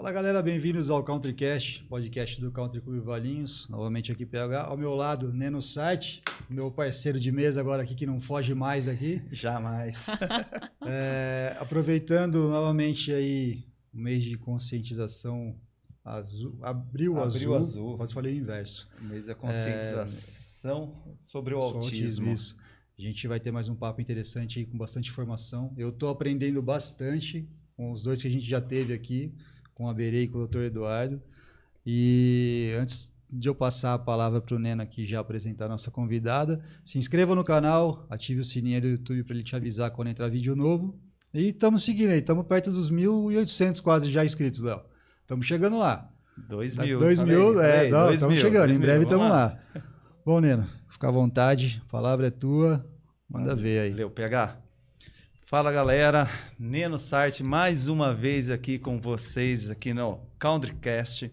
Fala galera, bem-vindos ao Countrycast, podcast do Country Clube Valinhos. Novamente aqui PH, ao meu lado, Neno Sartre, meu parceiro de mesa agora aqui que não foge mais aqui. Jamais. é, aproveitando novamente aí o mês de conscientização azul, abril, abril azul, azul. quase falei o inverso. O mês da conscientização é, sobre o autismo. autismo. Isso. A gente vai ter mais um papo interessante aí com bastante informação. Eu estou aprendendo bastante com os dois que a gente já teve aqui com a Berei e com o doutor Eduardo. E antes de eu passar a palavra para o Neno aqui já apresentar a nossa convidada, se inscreva no canal, ative o sininho do YouTube para ele te avisar quando entrar vídeo novo. E estamos seguindo aí, estamos perto dos 1.800 quase já inscritos, Léo. Estamos chegando lá. 2 tá mil. 2 tá mil, é, estamos chegando, em breve estamos lá. lá. Bom, Neno, fica à vontade, a palavra é tua, manda Valeu. ver aí. Valeu, PH. Fala galera, Neno Sartre mais uma vez aqui com vocês aqui no Countrycast.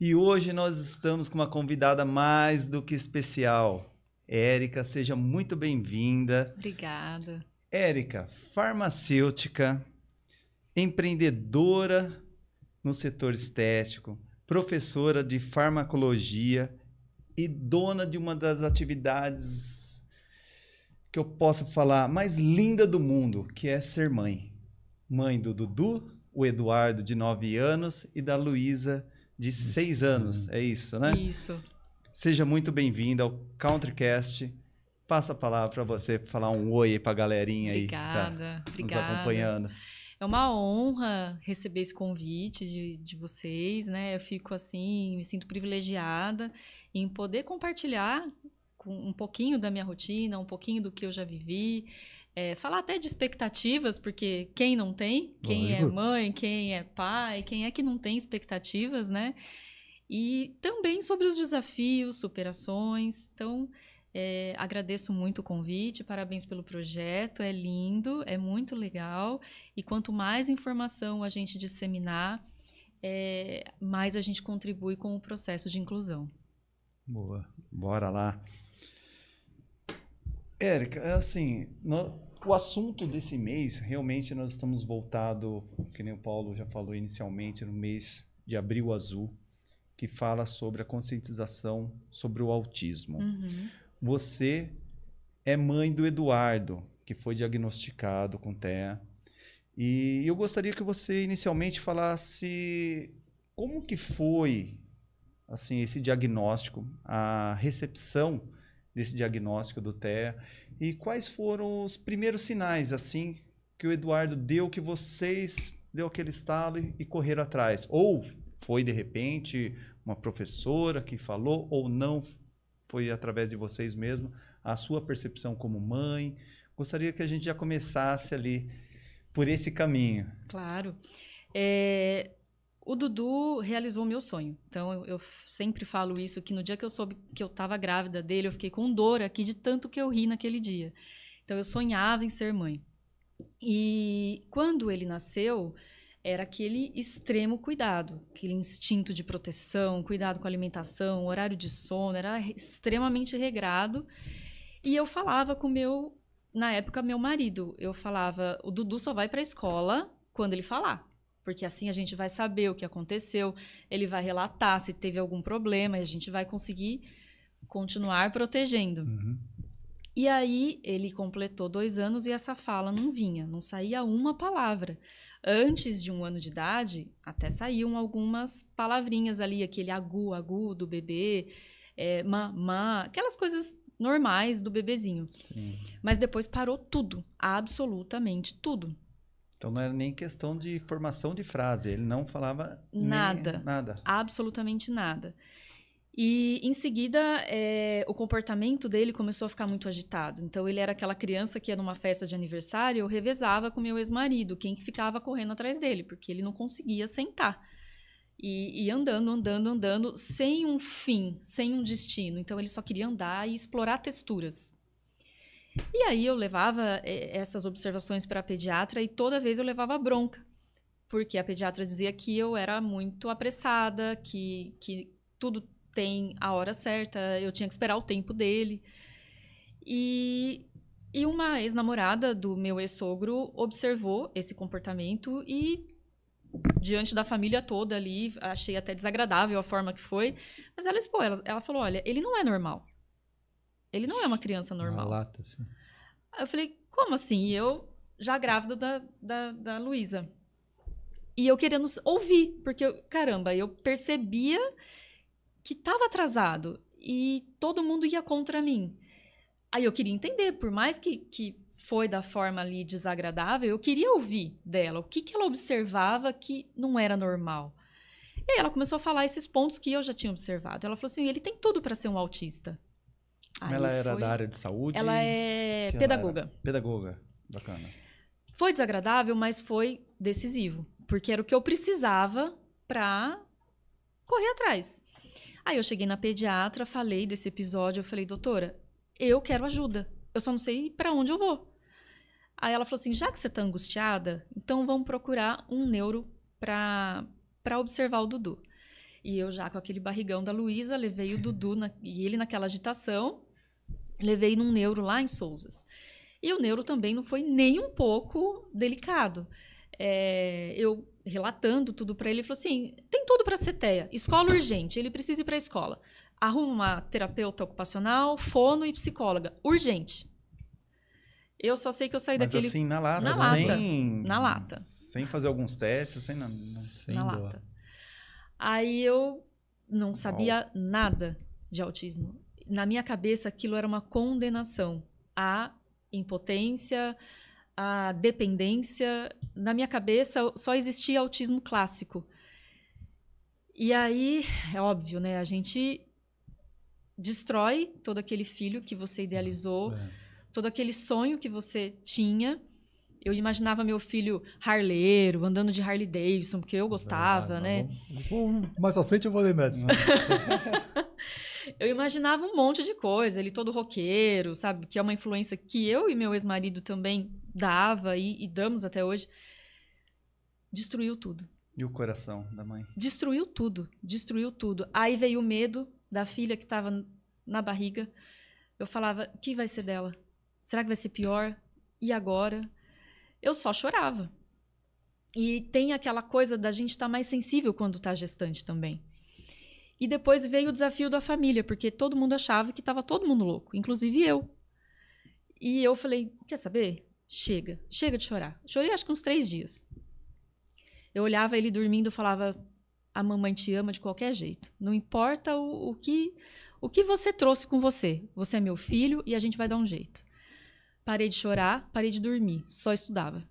E hoje nós estamos com uma convidada mais do que especial. Érica, seja muito bem-vinda. Obrigada. Érica, farmacêutica, empreendedora no setor estético, professora de farmacologia e dona de uma das atividades que eu possa falar mais linda do mundo, que é ser mãe. Mãe do Dudu, o Eduardo, de 9 anos, e da Luísa, de 6 né? anos. É isso, né? Isso. Seja muito bem-vinda ao Countrycast. Passa a palavra para você falar um oi para a galerinha obrigada, aí que está obrigada. nos acompanhando. É uma honra receber esse convite de, de vocês, né? Eu fico assim, me sinto privilegiada em poder compartilhar com um pouquinho da minha rotina, um pouquinho do que eu já vivi. É, falar até de expectativas, porque quem não tem, quem é Lógico. é mãe, quem é pai, quem é que não tem expectativas, né? E também sobre os desafios, superações. Então, é, agradeço muito o convite, parabéns pelo projeto, é lindo, é muito legal. E quanto mais informação a gente disseminar, é, mais a gente contribui com o processo de inclusão. Boa, bora lá. Érica, é assim, no, o assunto desse mês, realmente nós estamos voltado, que nem o Paulo já falou inicialmente, no mês de abril azul, que fala sobre a conscientização sobre o autismo. Uhum. Você é mãe do Eduardo, que foi diagnosticado com TEA. E eu gostaria que você inicialmente falasse como que foi assim esse diagnóstico, a recepção desse diagnóstico do TEA e quais foram os primeiros sinais assim que o Eduardo deu que vocês deu aquele estalo e, e correram atrás? Ou foi de repente uma professora que falou ou não foi através de vocês mesmo a sua percepção como mãe? Gostaria que a gente já começasse ali por esse caminho. Claro. É, o Dudu realizou o meu sonho. Então eu, eu, sempre falo isso que no dia que eu soube que eu estava grávida dele, eu fiquei com dor aqui de tanto que eu ri naquele dia. Então eu sonhava em ser mãe. E quando ele nasceu, era aquele extremo cuidado, aquele instinto de proteção, cuidado com a alimentação, horário de sono, era extremamente regrado. E eu falava com meu, na época, meu marido, eu falava: o Dudu só vai para a escola quando ele falar porque assim a gente vai saber o que aconteceu, ele vai relatar se teve algum problema e a gente vai conseguir continuar protegendo. Uhum. E aí ele completou dois anos e essa fala não vinha, não saía uma palavra. Antes de um ano de idade, até saíam algumas palavrinhas ali, aquele agu, agu do bebê, é, mamã, aquelas coisas normais do bebezinho. Sim. Mas depois parou tudo, absolutamente tudo. Então não era nem questão de formação de frase, ele não falava nada. Nem, nada. Absolutamente nada. E em seguida, é, o comportamento dele começou a ficar muito agitado. Então, ele era aquela criança que ia numa festa de aniversário, eu revezava com meu ex-marido, quem ficava correndo atrás dele, porque ele não conseguia sentar. E, e, andando, andando, andando, sem um fim, sem um destino. Então, ele só queria andar e explorar texturas. E aí eu levava eh, essas observações para a pediatra e toda vez eu levava bronca, porque a pediatra dizia que eu era muito apressada, que, que tudo tem a hora certa, eu tinha que esperar o tempo dele. E, e uma ex-namorada do meu ex-sogro observou esse comportamento e, diante da família toda ali, achei até desagradável a forma que foi, mas ela expôs, ela, ela falou, olha, ele não é normal. Ele não é uma criança normal. Uma lata, sim. eu falei, como assim? eu já grávida da, da, da Luísa. E eu querendo ouvir, porque, eu, caramba, eu percebia que estava atrasado e todo mundo ia contra mim. Aí eu queria entender, por mais que, que foi da forma ali desagradável, eu queria ouvir dela o que, que ela observava que não era normal. E aí ela começou a falar esses pontos que eu já tinha observado. Ela falou assim: ele tem tudo para ser um autista ela era foi... da área de saúde? Ela é pedagoga. Pedagoga, bacana. Foi desagradável, mas foi decisivo, porque era o que eu precisava para correr atrás. Aí eu cheguei na pediatra, falei desse episódio, eu falei, doutora, eu quero ajuda, eu só não sei para onde eu vou. Aí ela falou assim, já que você está angustiada, então vamos procurar um neuro para para observar o Dudu. E eu já com aquele barrigão da Luísa, levei o Dudu na, e ele naquela agitação levei num neuro lá em Souzas. E o neuro também não foi nem um pouco delicado. É, eu relatando tudo para ele, ele falou assim: tem tudo para ser escola urgente, ele precisa ir para a escola. Arruma uma terapeuta ocupacional, fono e psicóloga, urgente. Eu só sei que eu saí Mas daquele. Assim, na lata, na lata. Sem, na lata. Sem fazer alguns testes, sem nada. Né? Sem na lata. Aí eu não sabia Uau. nada de autismo na minha cabeça aquilo era uma condenação à impotência, à dependência. Na minha cabeça só existia autismo clássico. E aí, é óbvio, né? A gente destrói todo aquele filho que você idealizou, é. todo aquele sonho que você tinha. Eu imaginava meu filho harleiro, andando de Harley Davidson, porque eu gostava, né? Não, tá mais pra frente eu vou ler Madison. eu imaginava um monte de coisa. Ele todo roqueiro, sabe? Que é uma influência que eu e meu ex-marido também dava e, e damos até hoje. Destruiu tudo. E o coração da mãe? Destruiu tudo. Destruiu tudo. Aí veio o medo da filha que estava na barriga. Eu falava: o que vai ser dela? Será que vai ser pior? E agora? Eu só chorava. E tem aquela coisa da gente estar tá mais sensível quando está gestante também. E depois veio o desafio da família, porque todo mundo achava que estava todo mundo louco, inclusive eu. E eu falei: quer saber? Chega, chega de chorar. Chorei acho que uns três dias. Eu olhava ele dormindo e falava: a mamãe te ama de qualquer jeito. Não importa o, o, que o que você trouxe com você. Você é meu filho e a gente vai dar um jeito. Parei de chorar, parei de dormir, só estudava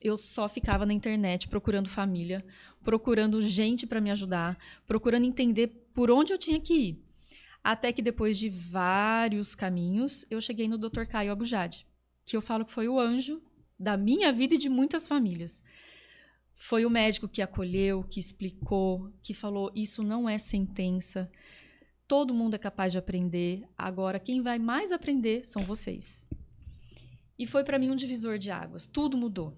eu só ficava na internet procurando família, procurando gente para me ajudar, procurando entender por onde eu tinha que ir. Até que depois de vários caminhos, eu cheguei no Dr. Caio Abujad, que eu falo que foi o anjo da minha vida e de muitas famílias. Foi o médico que acolheu, que explicou, que falou: isso não é sentença. Todo mundo é capaz de aprender. Agora, quem vai mais aprender são vocês. E foi para mim um divisor de águas. Tudo mudou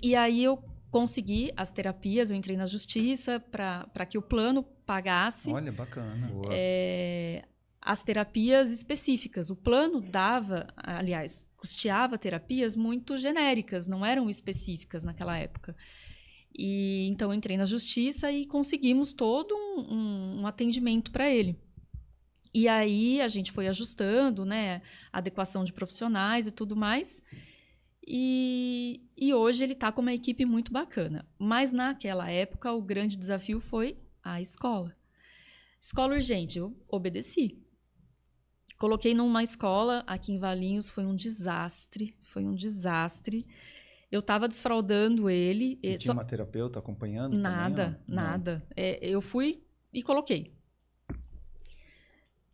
e aí eu consegui as terapias, eu entrei na justiça para que o plano pagasse. Olha, bacana. É, as terapias específicas. O plano dava, aliás, custeava terapias muito genéricas, não eram específicas naquela época. E então eu entrei na justiça e conseguimos todo um, um, um atendimento para ele. E aí a gente foi ajustando, né, adequação de profissionais e tudo mais. E, e hoje ele está com uma equipe muito bacana. Mas naquela época, o grande desafio foi a escola. Escola urgente, eu obedeci. Coloquei numa escola aqui em Valinhos, foi um desastre, foi um desastre. Eu estava desfraudando ele. E eh, tinha só... uma terapeuta acompanhando? Nada, também, nada. É, eu fui e coloquei.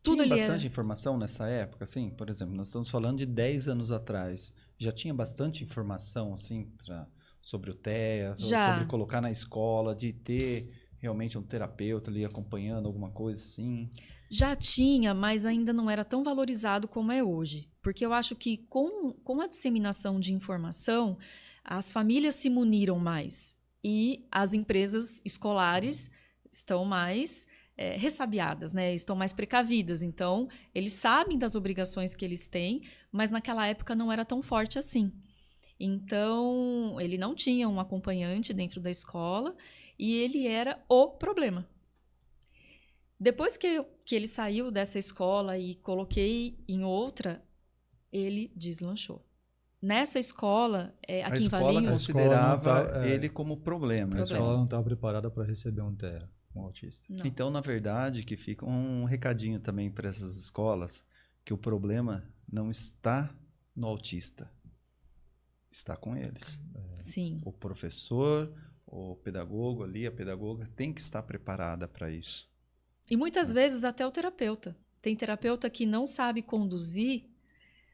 Tudo tinha bastante era... informação nessa época, assim? Por exemplo, nós estamos falando de 10 anos atrás já tinha bastante informação assim pra, sobre o TEA, já. sobre colocar na escola, de ter realmente um terapeuta ali acompanhando alguma coisa assim? Já tinha, mas ainda não era tão valorizado como é hoje. Porque eu acho que com, com a disseminação de informação, as famílias se muniram mais e as empresas escolares estão mais é, ressabiadas, né? Estão mais precavidas. Então, eles sabem das obrigações que eles têm, mas naquela época não era tão forte assim. Então, ele não tinha um acompanhante dentro da escola e ele era o problema. Depois que, que ele saiu dessa escola e coloquei em outra, ele deslanchou. Nessa escola, é, aqui a em escola Valinhos... Considerava a escola considerava ele como problema. problema. A escola não estava preparada para receber um terra com o autista. Não. Então, na verdade, que fica um recadinho também para essas escolas que o problema não está no autista, está com eles. É. Sim. O professor, o pedagogo ali, a pedagoga tem que estar preparada para isso. E muitas é. vezes até o terapeuta. Tem terapeuta que não sabe conduzir,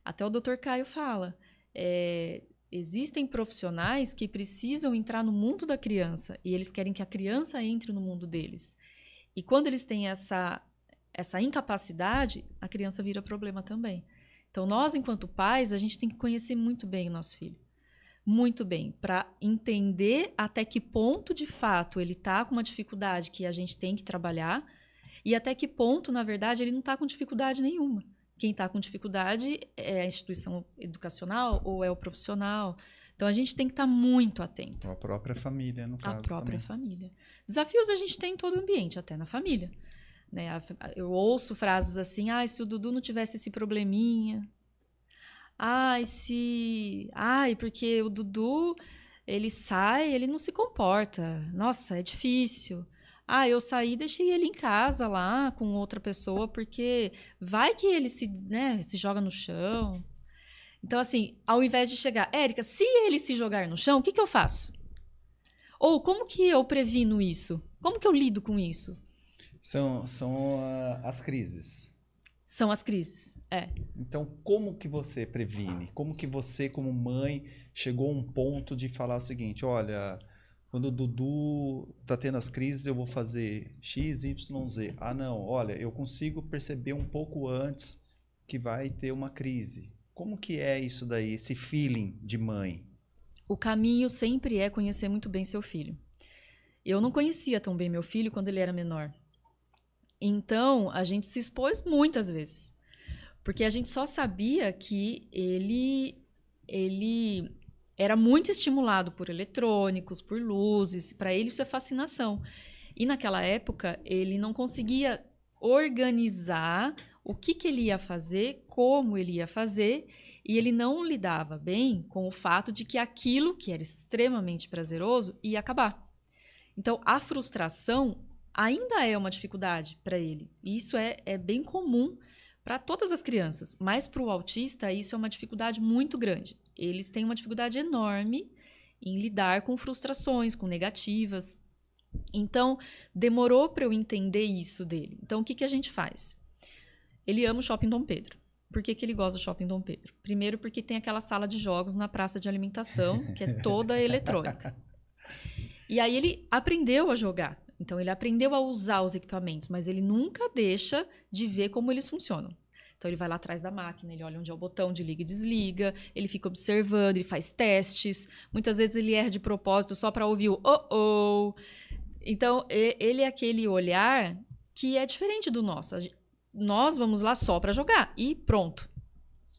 até o doutor Caio fala. É, Existem profissionais que precisam entrar no mundo da criança e eles querem que a criança entre no mundo deles. E quando eles têm essa, essa incapacidade, a criança vira problema também. Então, nós, enquanto pais, a gente tem que conhecer muito bem o nosso filho. Muito bem, para entender até que ponto, de fato, ele está com uma dificuldade que a gente tem que trabalhar e até que ponto, na verdade, ele não está com dificuldade nenhuma quem está com dificuldade é a instituição educacional ou é o profissional. Então a gente tem que estar tá muito atento. a própria família, no caso. A própria também. família. Desafios a gente tem em todo o ambiente, até na família. Né? Eu ouço frases assim: ah, se o Dudu não tivesse esse probleminha. Ai, se. Ai, porque o Dudu ele sai, ele não se comporta. Nossa, é difícil. Ah, eu saí, deixei ele em casa lá com outra pessoa, porque vai que ele se, né, se joga no chão. Então, assim, ao invés de chegar, Érica, se ele se jogar no chão, o que, que eu faço? Ou como que eu previno isso? Como que eu lido com isso? São, são uh, as crises. São as crises, é. Então, como que você previne? Como que você, como mãe, chegou a um ponto de falar o seguinte, olha, quando o Dudu tá tendo as crises, eu vou fazer X, Y, Z. Ah, não, olha, eu consigo perceber um pouco antes que vai ter uma crise. Como que é isso daí, esse feeling de mãe? O caminho sempre é conhecer muito bem seu filho. Eu não conhecia tão bem meu filho quando ele era menor. Então, a gente se expôs muitas vezes. Porque a gente só sabia que ele ele era muito estimulado por eletrônicos, por luzes, para ele isso é fascinação. E naquela época, ele não conseguia organizar o que, que ele ia fazer, como ele ia fazer, e ele não lidava bem com o fato de que aquilo que era extremamente prazeroso ia acabar. Então, a frustração ainda é uma dificuldade para ele. E isso é, é bem comum para todas as crianças, mas para o autista isso é uma dificuldade muito grande eles têm uma dificuldade enorme em lidar com frustrações, com negativas. Então, demorou para eu entender isso dele. Então, o que, que a gente faz? Ele ama o Shopping Dom Pedro. Por que, que ele gosta do Shopping Dom Pedro? Primeiro, porque tem aquela sala de jogos na praça de alimentação, que é toda eletrônica. E aí ele aprendeu a jogar. Então, ele aprendeu a usar os equipamentos, mas ele nunca deixa de ver como eles funcionam. Então ele vai lá atrás da máquina, ele olha onde é o botão de liga e desliga, ele fica observando, ele faz testes. Muitas vezes ele erra de propósito só para ouvir o oh oh. Então ele é aquele olhar que é diferente do nosso. Nós vamos lá só para jogar e pronto.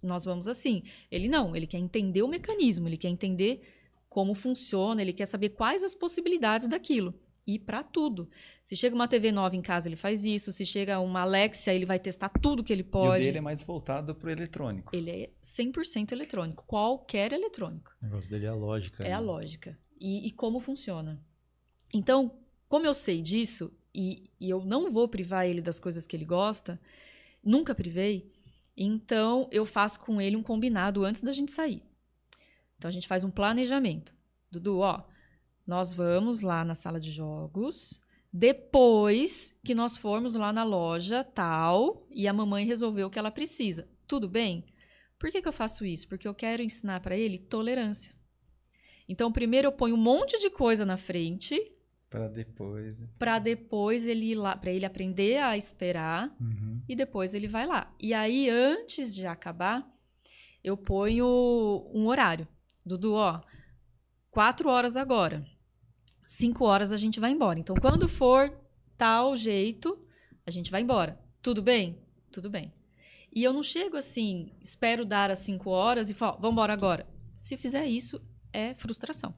Nós vamos assim. Ele não, ele quer entender o mecanismo, ele quer entender como funciona, ele quer saber quais as possibilidades daquilo. E para tudo. Se chega uma TV nova em casa, ele faz isso. Se chega uma Alexia, ele vai testar tudo que ele pode. E o dele é mais voltado para o eletrônico. Ele é 100% eletrônico. Qualquer eletrônico. O negócio dele é a lógica. É né? a lógica. E, e, como funciona. Então, como eu sei disso, e, e eu não vou privar ele das coisas que ele gosta, nunca privei, então eu faço com ele um combinado antes da gente sair. Então a gente faz um planejamento. Dudu, ó, nós vamos lá na sala de jogos depois que nós formos lá na loja tal e a mamãe resolveu o que ela precisa. Tudo bem? Por que, que eu faço isso? Porque eu quero ensinar para ele tolerância. Então, primeiro eu ponho um monte de coisa na frente. Para depois. Para depois ele ir lá, para ele aprender a esperar. Uhum. E depois ele vai lá. E aí, antes de acabar, eu ponho um horário. Dudu, ó, quatro horas agora. Cinco horas a gente vai embora. Então, quando for tal jeito, a gente vai embora. Tudo bem? Tudo bem. E eu não chego assim, espero dar as cinco horas e falo, vamos embora agora. Se fizer isso, é frustração.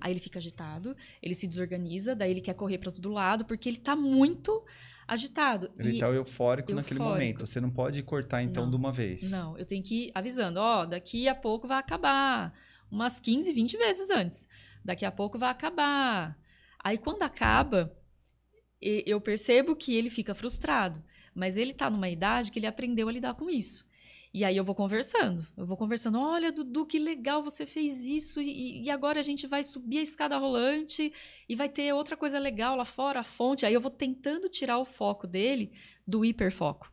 Aí ele fica agitado, ele se desorganiza, daí ele quer correr para todo lado, porque ele tá muito agitado. Ele e tá eufórico, eufórico, naquele momento. Você não pode cortar então não, de uma vez. Não, eu tenho que ir avisando, ó, daqui a pouco vai acabar umas 15, 20 vezes antes. Daqui a pouco vai acabar. Aí quando acaba, eu percebo que ele fica frustrado, mas ele está numa idade que ele aprendeu a lidar com isso. E aí eu vou conversando, eu vou conversando, olha, Dudu, que legal você fez isso, e, e, agora a gente vai subir a escada rolante e vai ter outra coisa legal lá fora, a fonte. Aí eu vou tentando tirar o foco dele do hiperfoco.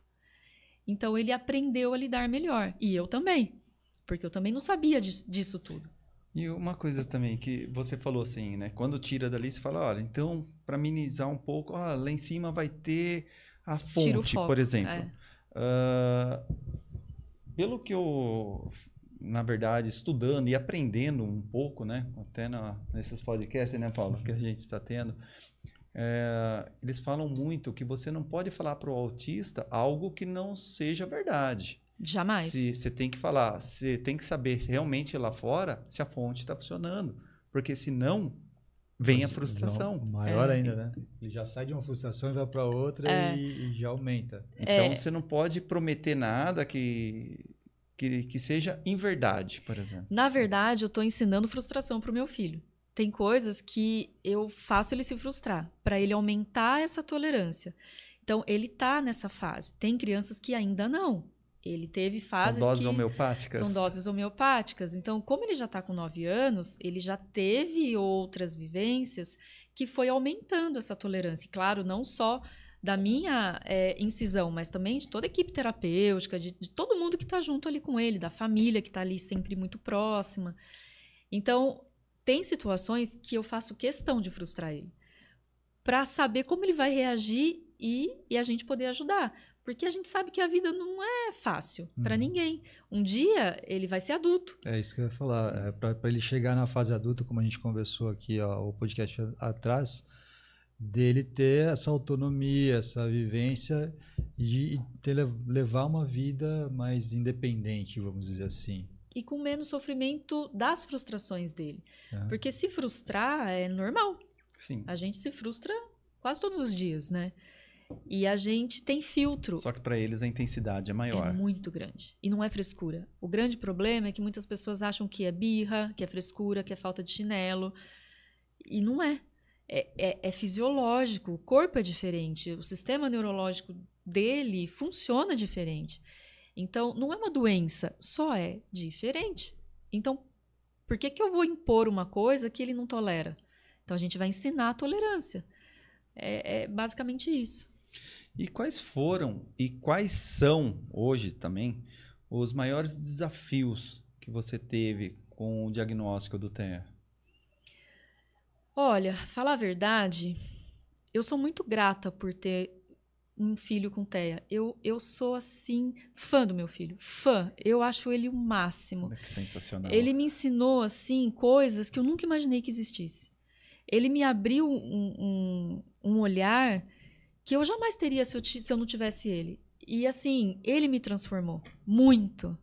Então ele aprendeu a lidar melhor, e eu também. Porque eu também não sabia disso, disso tudo. E uma coisa também que você falou assim, né? Quando tira dali, você fala, olha, então, para minimizar um pouco, ó, ah, lá em cima vai ter a fonte, foco, por é. exemplo. É. Uh, pelo que eu, na verdade, estudando e aprendendo um pouco, né? Até na, nesses podcasts, né, Paulo, que a gente está tendo, é, eles falam muito que você não pode falar para o autista algo que não seja verdade. Jamais. Se, você tem que falar, você tem que saber realmente lá fora se a fonte está funcionando. Porque senão vem a frustração. Não, maior é. ainda, né? Ele já sai de uma frustração e vai para outra é. e, e, já aumenta. É. Então é. você não pode prometer nada que, que, que seja em verdade, por exemplo. Na verdade, eu estou ensinando frustração para o meu filho. Tem coisas que eu faço ele se frustrar, para ele aumentar essa tolerância. Então, ele está nessa fase. Tem crianças que ainda não. Ele teve fases. São doses que homeopáticas? São doses homeopáticas. Então, como ele já está com 9 anos, ele já teve outras vivências que foi aumentando essa tolerância. E, claro, não só da minha é, incisão, mas também de toda a equipe terapêutica, de, de todo mundo que está junto ali com ele, da família que está ali sempre muito próxima. Então, tem situações que eu faço questão de frustrar ele para saber como ele vai reagir e, e a gente poder ajudar. Porque a gente sabe que a vida não é fácil uhum. para ninguém. Um dia ele vai ser adulto. É isso que eu ia falar. É, para ele chegar na fase adulta, como a gente conversou aqui ó, o podcast atrás, dele ter essa autonomia, essa vivência de ter, levar uma vida mais independente, vamos dizer assim. E com menos sofrimento das frustrações dele. É. Porque se frustrar é normal. Sim. A gente se frustra quase todos os dias, né? E a gente tem filtro. Só que para eles a intensidade é maior. É muito grande. E não é frescura. O grande problema é que muitas pessoas acham que é birra, que é frescura, que é falta de chinelo. E não é. É, é, é fisiológico. O corpo é diferente. O sistema neurológico dele funciona diferente. Então, não é uma doença, só é diferente. Então, por que, que eu vou impor uma coisa que ele não tolera? Então, a gente vai ensinar a tolerância. é, é basicamente isso. E quais foram e quais são hoje também os maiores desafios que você teve com o diagnóstico do TEA? Olha, falar a verdade, eu sou muito grata por ter um filho com TEA. Eu, eu sou, assim, fã do meu filho. Fã. Eu acho ele o máximo. Que sensacional. Ele me ensinou, assim, coisas que eu nunca imaginei que existisse. Ele me abriu um, um, um olhar que eu jamais teria se eu, se eu não tivesse ele. E assim, ele me transformou muito.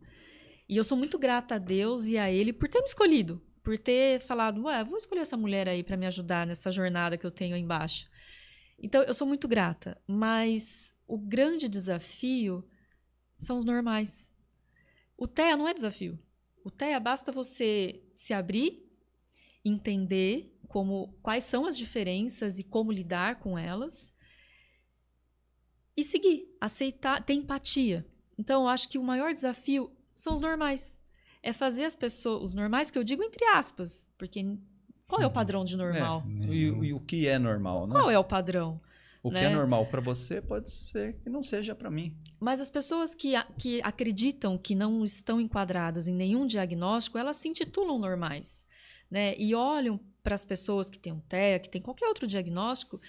E eu sou muito grata a Deus e a ele por ter me escolhido, por ter falado, ué, vou escolher essa mulher aí para me ajudar nessa jornada que eu tenho aí embaixo. Então, eu sou muito grata, mas o grande desafio são os normais. O TEA não é desafio. O TEA basta você se abrir, entender como quais são as diferenças e como lidar com elas e seguir, aceitar, ter empatia. Então, eu acho que o maior desafio são os normais. É fazer as pessoas, os normais que eu digo entre aspas, porque qual é o uhum. padrão de é, normal? É, e, e, o que é normal, né? Qual é o padrão? O né? que é normal para você pode ser que não seja para mim. Mas as pessoas que, que acreditam que não estão enquadradas em nenhum diagnóstico, elas se intitulam normais, né? E olham para as pessoas que têm um TEA, que têm qualquer outro diagnóstico,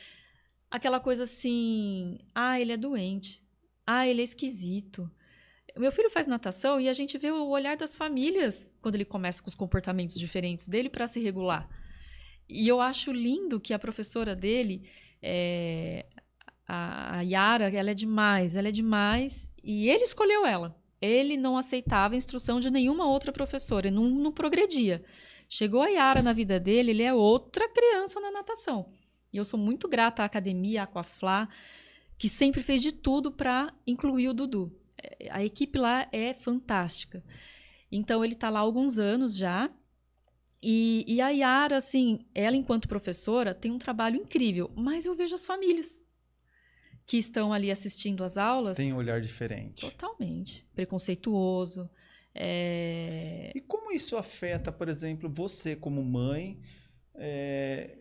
aquela coisa assim: ah, ele é doente, ah, ele é esquisito. Meu filho faz natação e a gente vê o olhar das famílias quando ele começa com os comportamentos diferentes dele para se regular. E eu acho lindo que a professora dele, é, a, a Yara, ela é demais, ela é demais. E ele escolheu ela. Ele não aceitava instrução de nenhuma outra professora, não, não progredia. Chegou a Yara na vida dele, ele é outra criança na natação. E eu sou muito grata à academia, à Aquaflá, que sempre fez de tudo para incluir o Dudu. É, a equipe lá é fantástica. Então ele está lá há alguns anos já. E, e, a Yara, assim, ela enquanto professora tem um trabalho incrível, mas eu vejo as famílias que estão ali assistindo às aulas. Tem um olhar diferente. Totalmente. Preconceituoso. É... E como isso afeta, por exemplo, você como mãe? É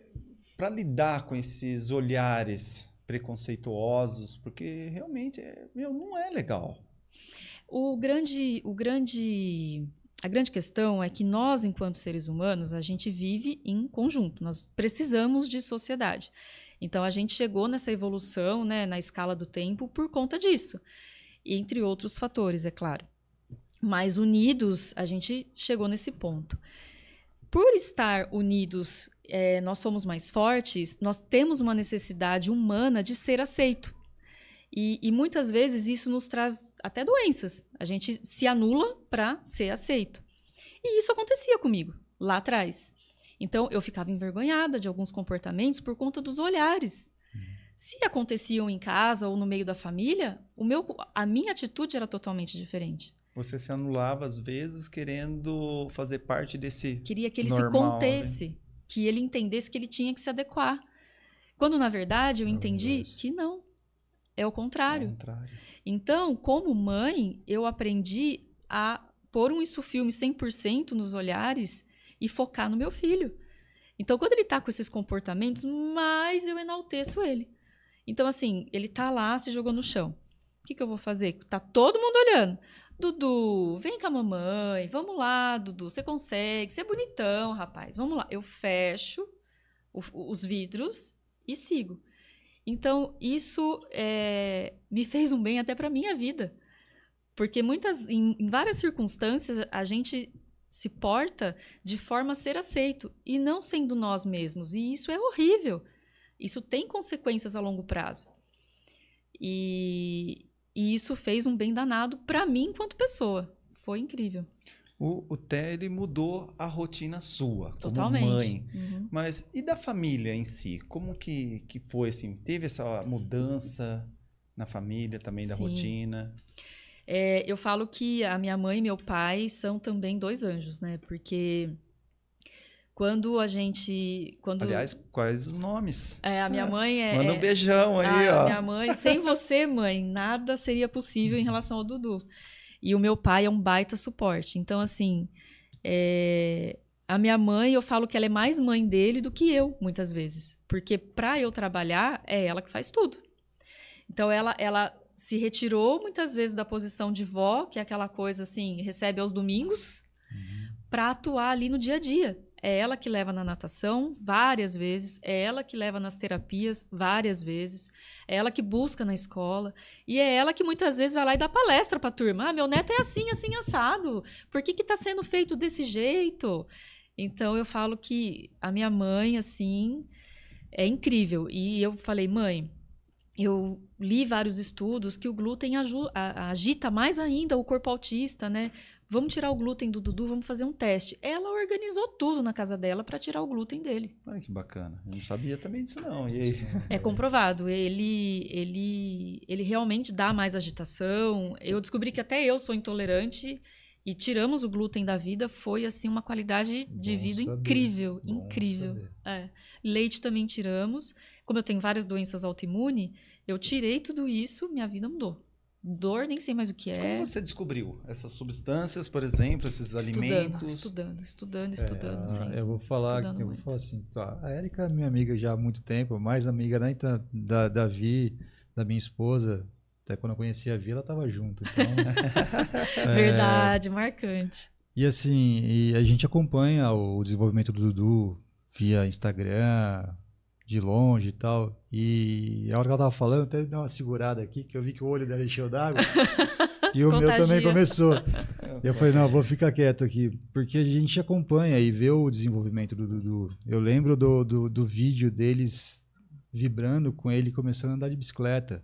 para lidar com esses olhares preconceituosos, porque realmente é, meu, não é legal. O grande, o grande, a grande questão é que nós, enquanto seres humanos, a gente vive em conjunto. Nós precisamos de sociedade. Então a gente chegou nessa evolução, né, na escala do tempo por conta disso, entre outros fatores, é claro. Mas unidos a gente chegou nesse ponto. Por estar unidos é, nós somos mais fortes, nós temos uma necessidade humana de ser aceito. E, e muitas vezes isso nos traz até doenças. A gente se anula para ser aceito. E isso acontecia comigo lá atrás. Então eu ficava envergonhada de alguns comportamentos por conta dos olhares. Se aconteciam em casa ou no meio da família, o meu, a minha atitude era totalmente diferente. Você se anulava às vezes querendo fazer parte desse. Queria que ele normal, se né? contesse. Né? que ele entendesse que ele tinha que se adequar. Quando, na verdade, eu entendi que não. É o contrário. É o contrário. Então, como mãe, eu aprendi a pôr um isso filme 100% nos olhares e focar no meu filho. Então, quando ele está com esses comportamentos, mais eu enalteço ele. Então, assim, ele está lá, se jogou no chão. O que, que eu vou fazer? Tá todo mundo olhando. Dudu, vem com a mamãe, vamos lá, Dudu, você consegue, você é bonitão, rapaz, vamos lá. Eu fecho o, os vidros e sigo. Então, isso é, me fez um bem até para minha vida. Porque muitas, em, em, várias circunstâncias, a gente se porta de forma a ser aceito e não sendo nós mesmos. E isso é horrível. Isso tem consequências a longo prazo. E, e isso fez um bem danado para mim enquanto pessoa. Foi incrível. O, o Té, mudou a rotina sua, Totalmente. como mãe. Uhum. Mas e da família em si? Como que, que foi, assim? Teve essa mudança na família também, da Sim. rotina? É, eu falo que a minha mãe e meu pai são também dois anjos, né? Porque quando a gente. Quando... Aliás, quais os nomes? É, a minha é. mãe é. Manda um é- beijão aí, a, ah, ó. Minha mãe, sem você, mãe, nada seria possível em relação ao Dudu. E o meu pai é um baita suporte. Então, assim, é... a minha mãe, eu falo que ela é mais mãe dele do que eu, muitas vezes. Porque para eu trabalhar, é ela que faz tudo. Então, ela, ela se retirou muitas vezes da posição de vó, que é aquela coisa assim, recebe aos domingos, uhum. para atuar ali no dia a dia. É ela que leva na natação várias vezes, é ela que leva nas terapias várias vezes, é ela que busca na escola e é ela que muitas vezes vai lá e dá palestra para a turma. Ah, meu neto é assim, assim assado. Por que que está sendo feito desse jeito? Então eu falo que a minha mãe assim é incrível e eu falei, mãe, eu li vários estudos que o glúten agita mais ainda o corpo autista, né? Vamos tirar o glúten do Dudu, vamos fazer um teste. Ela organizou tudo na casa dela para tirar o glúten dele. Olha que bacana. Eu não sabia também disso não. E aí? É, é comprovado. Ele, ele, ele realmente dá mais agitação. Eu descobri que até eu sou intolerante e tiramos o glúten da vida, foi assim uma qualidade de Bom vida saber. incrível, Bom incrível. É. Leite também tiramos. Como eu tenho várias doenças autoimunes, eu tirei tudo isso, minha vida mudou dor, nem sei mais o que é. Como você descobriu essas substâncias, por exemplo, esses estudando, alimentos? Estudando, estudando, é, estudando. É, eu vou falar, eu muito. vou falar assim, tá, a Érica é minha amiga já há muito tempo, mais amiga né, então, da, da Vi, da minha esposa. Até quando eu conheci a Vi, ela estava junto. Então, né? Verdade, marcante. E assim, e a gente acompanha o desenvolvimento do Dudu via Instagram, de longe e tal. E a hora que ela tava falando, até dei uma segurada aqui, que eu vi que o olho dela encheu d'água. e o Contagia. meu também começou. E eu falei, não, vou ficar quieto aqui. Porque a gente acompanha e vê o desenvolvimento do Dudu. Eu lembro do, do, do vídeo deles vibrando com ele começando a andar de bicicleta.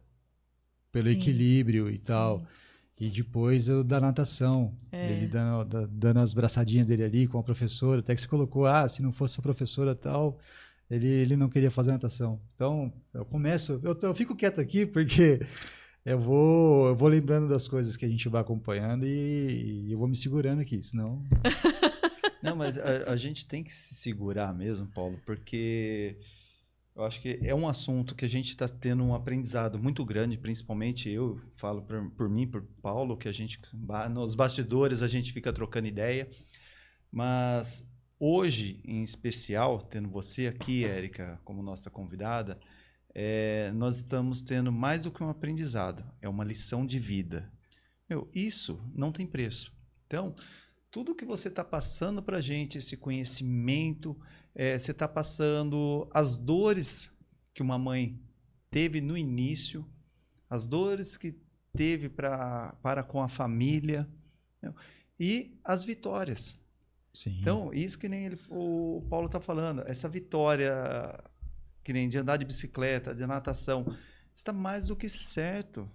Pelo Sim. equilíbrio e Sim. tal. E depois o da natação, é. ele dando, dando as braçadinhas dele ali com a professora, até que você colocou, ah, se não fosse a professora tal, ele, ele não queria fazer natação. Então, eu começo, eu, eu fico quieto aqui porque eu vou, eu vou lembrando das coisas que a gente vai acompanhando e, e eu vou me segurando aqui, senão. não, mas a, a, gente tem que se segurar mesmo, Paulo, porque eu acho que é um assunto que a gente está tendo um aprendizado muito grande, principalmente eu falo por, por mim, por Paulo, que a gente nos bastidores a gente fica trocando ideia, mas Hoje, em especial, tendo você aqui, Érica, como nossa convidada, é, nós estamos tendo mais do que um aprendizado, é uma lição de vida. Meu, isso não tem preço. Então, tudo que você está passando para a gente, esse conhecimento, é, você está passando as dores que uma mãe teve no início, as dores que teve pra, para com a família, meu, e as vitórias. Sim. Então, isso que nem ele, o Paulo está falando, essa vitória que nem de andar de bicicleta, de natação, está mais do que certo.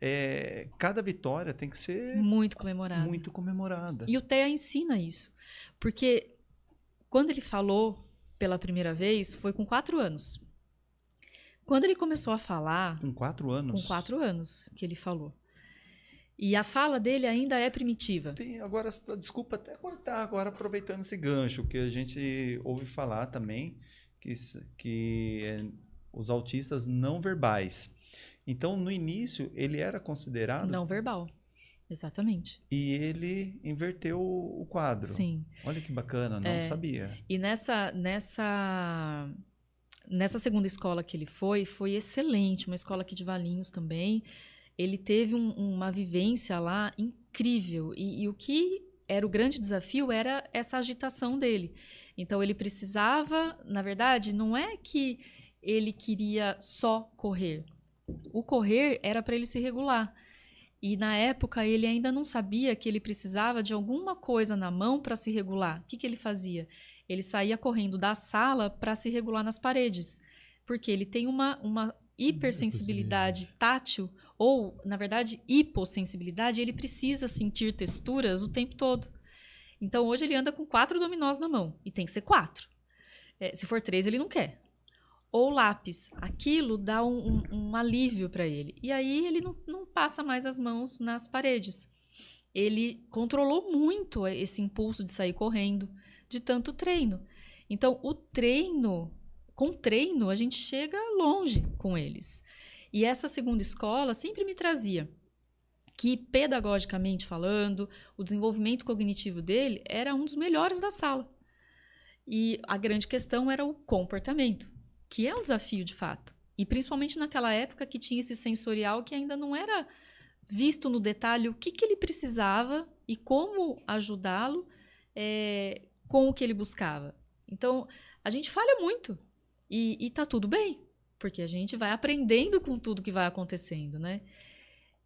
É, cada vitória tem que ser muito comemorada. Muito comemorada. E o Thea ensina isso, porque quando ele falou pela primeira vez foi com quatro anos. Quando ele começou a falar, com quatro anos, com quatro anos que ele falou. E a fala dele ainda é primitiva. Tem, agora, desculpa até cortar agora, aproveitando esse gancho, que a gente ouve falar também que, que é, os autistas não verbais. Então, no início, ele era considerado. Não verbal. Exatamente. E ele inverteu o quadro. Sim. Olha que bacana, não é, sabia. E nessa, nessa nessa segunda escola que ele foi, foi excelente, uma escola aqui de Valinhos também, ele teve um, uma vivência lá incrível. E, e o que era o grande desafio era essa agitação dele. Então ele precisava, na verdade, não é que ele queria só correr. O correr era para ele se regular. E na época ele ainda não sabia que ele precisava de alguma coisa na mão para se regular. O que, que ele fazia? Ele saía correndo da sala para se regular nas paredes, porque ele tem uma, uma hipersensibilidade tátil, ou, na verdade, hipossensibilidade, ele precisa sentir texturas o tempo todo. Então, hoje ele anda com quatro dominós na mão, e tem que ser quatro. É, se for três, ele não quer. Ou lápis, aquilo dá um, um, um alívio para ele. E aí ele não, não passa mais as mãos nas paredes. Ele controlou muito esse impulso de sair correndo, de tanto treino. Então, o treino com treino, a gente chega longe com eles. E essa segunda escola sempre me trazia que, pedagogicamente falando, o desenvolvimento cognitivo dele era um dos melhores da sala. E a grande questão era o comportamento, que é um desafio de fato. E principalmente naquela época que tinha esse sensorial que ainda não era visto no detalhe o que, que ele precisava e como ajudá-lo é, com o que ele buscava. Então, a gente falha muito e, e tá tudo bem, porque a gente vai aprendendo com tudo que vai acontecendo, né?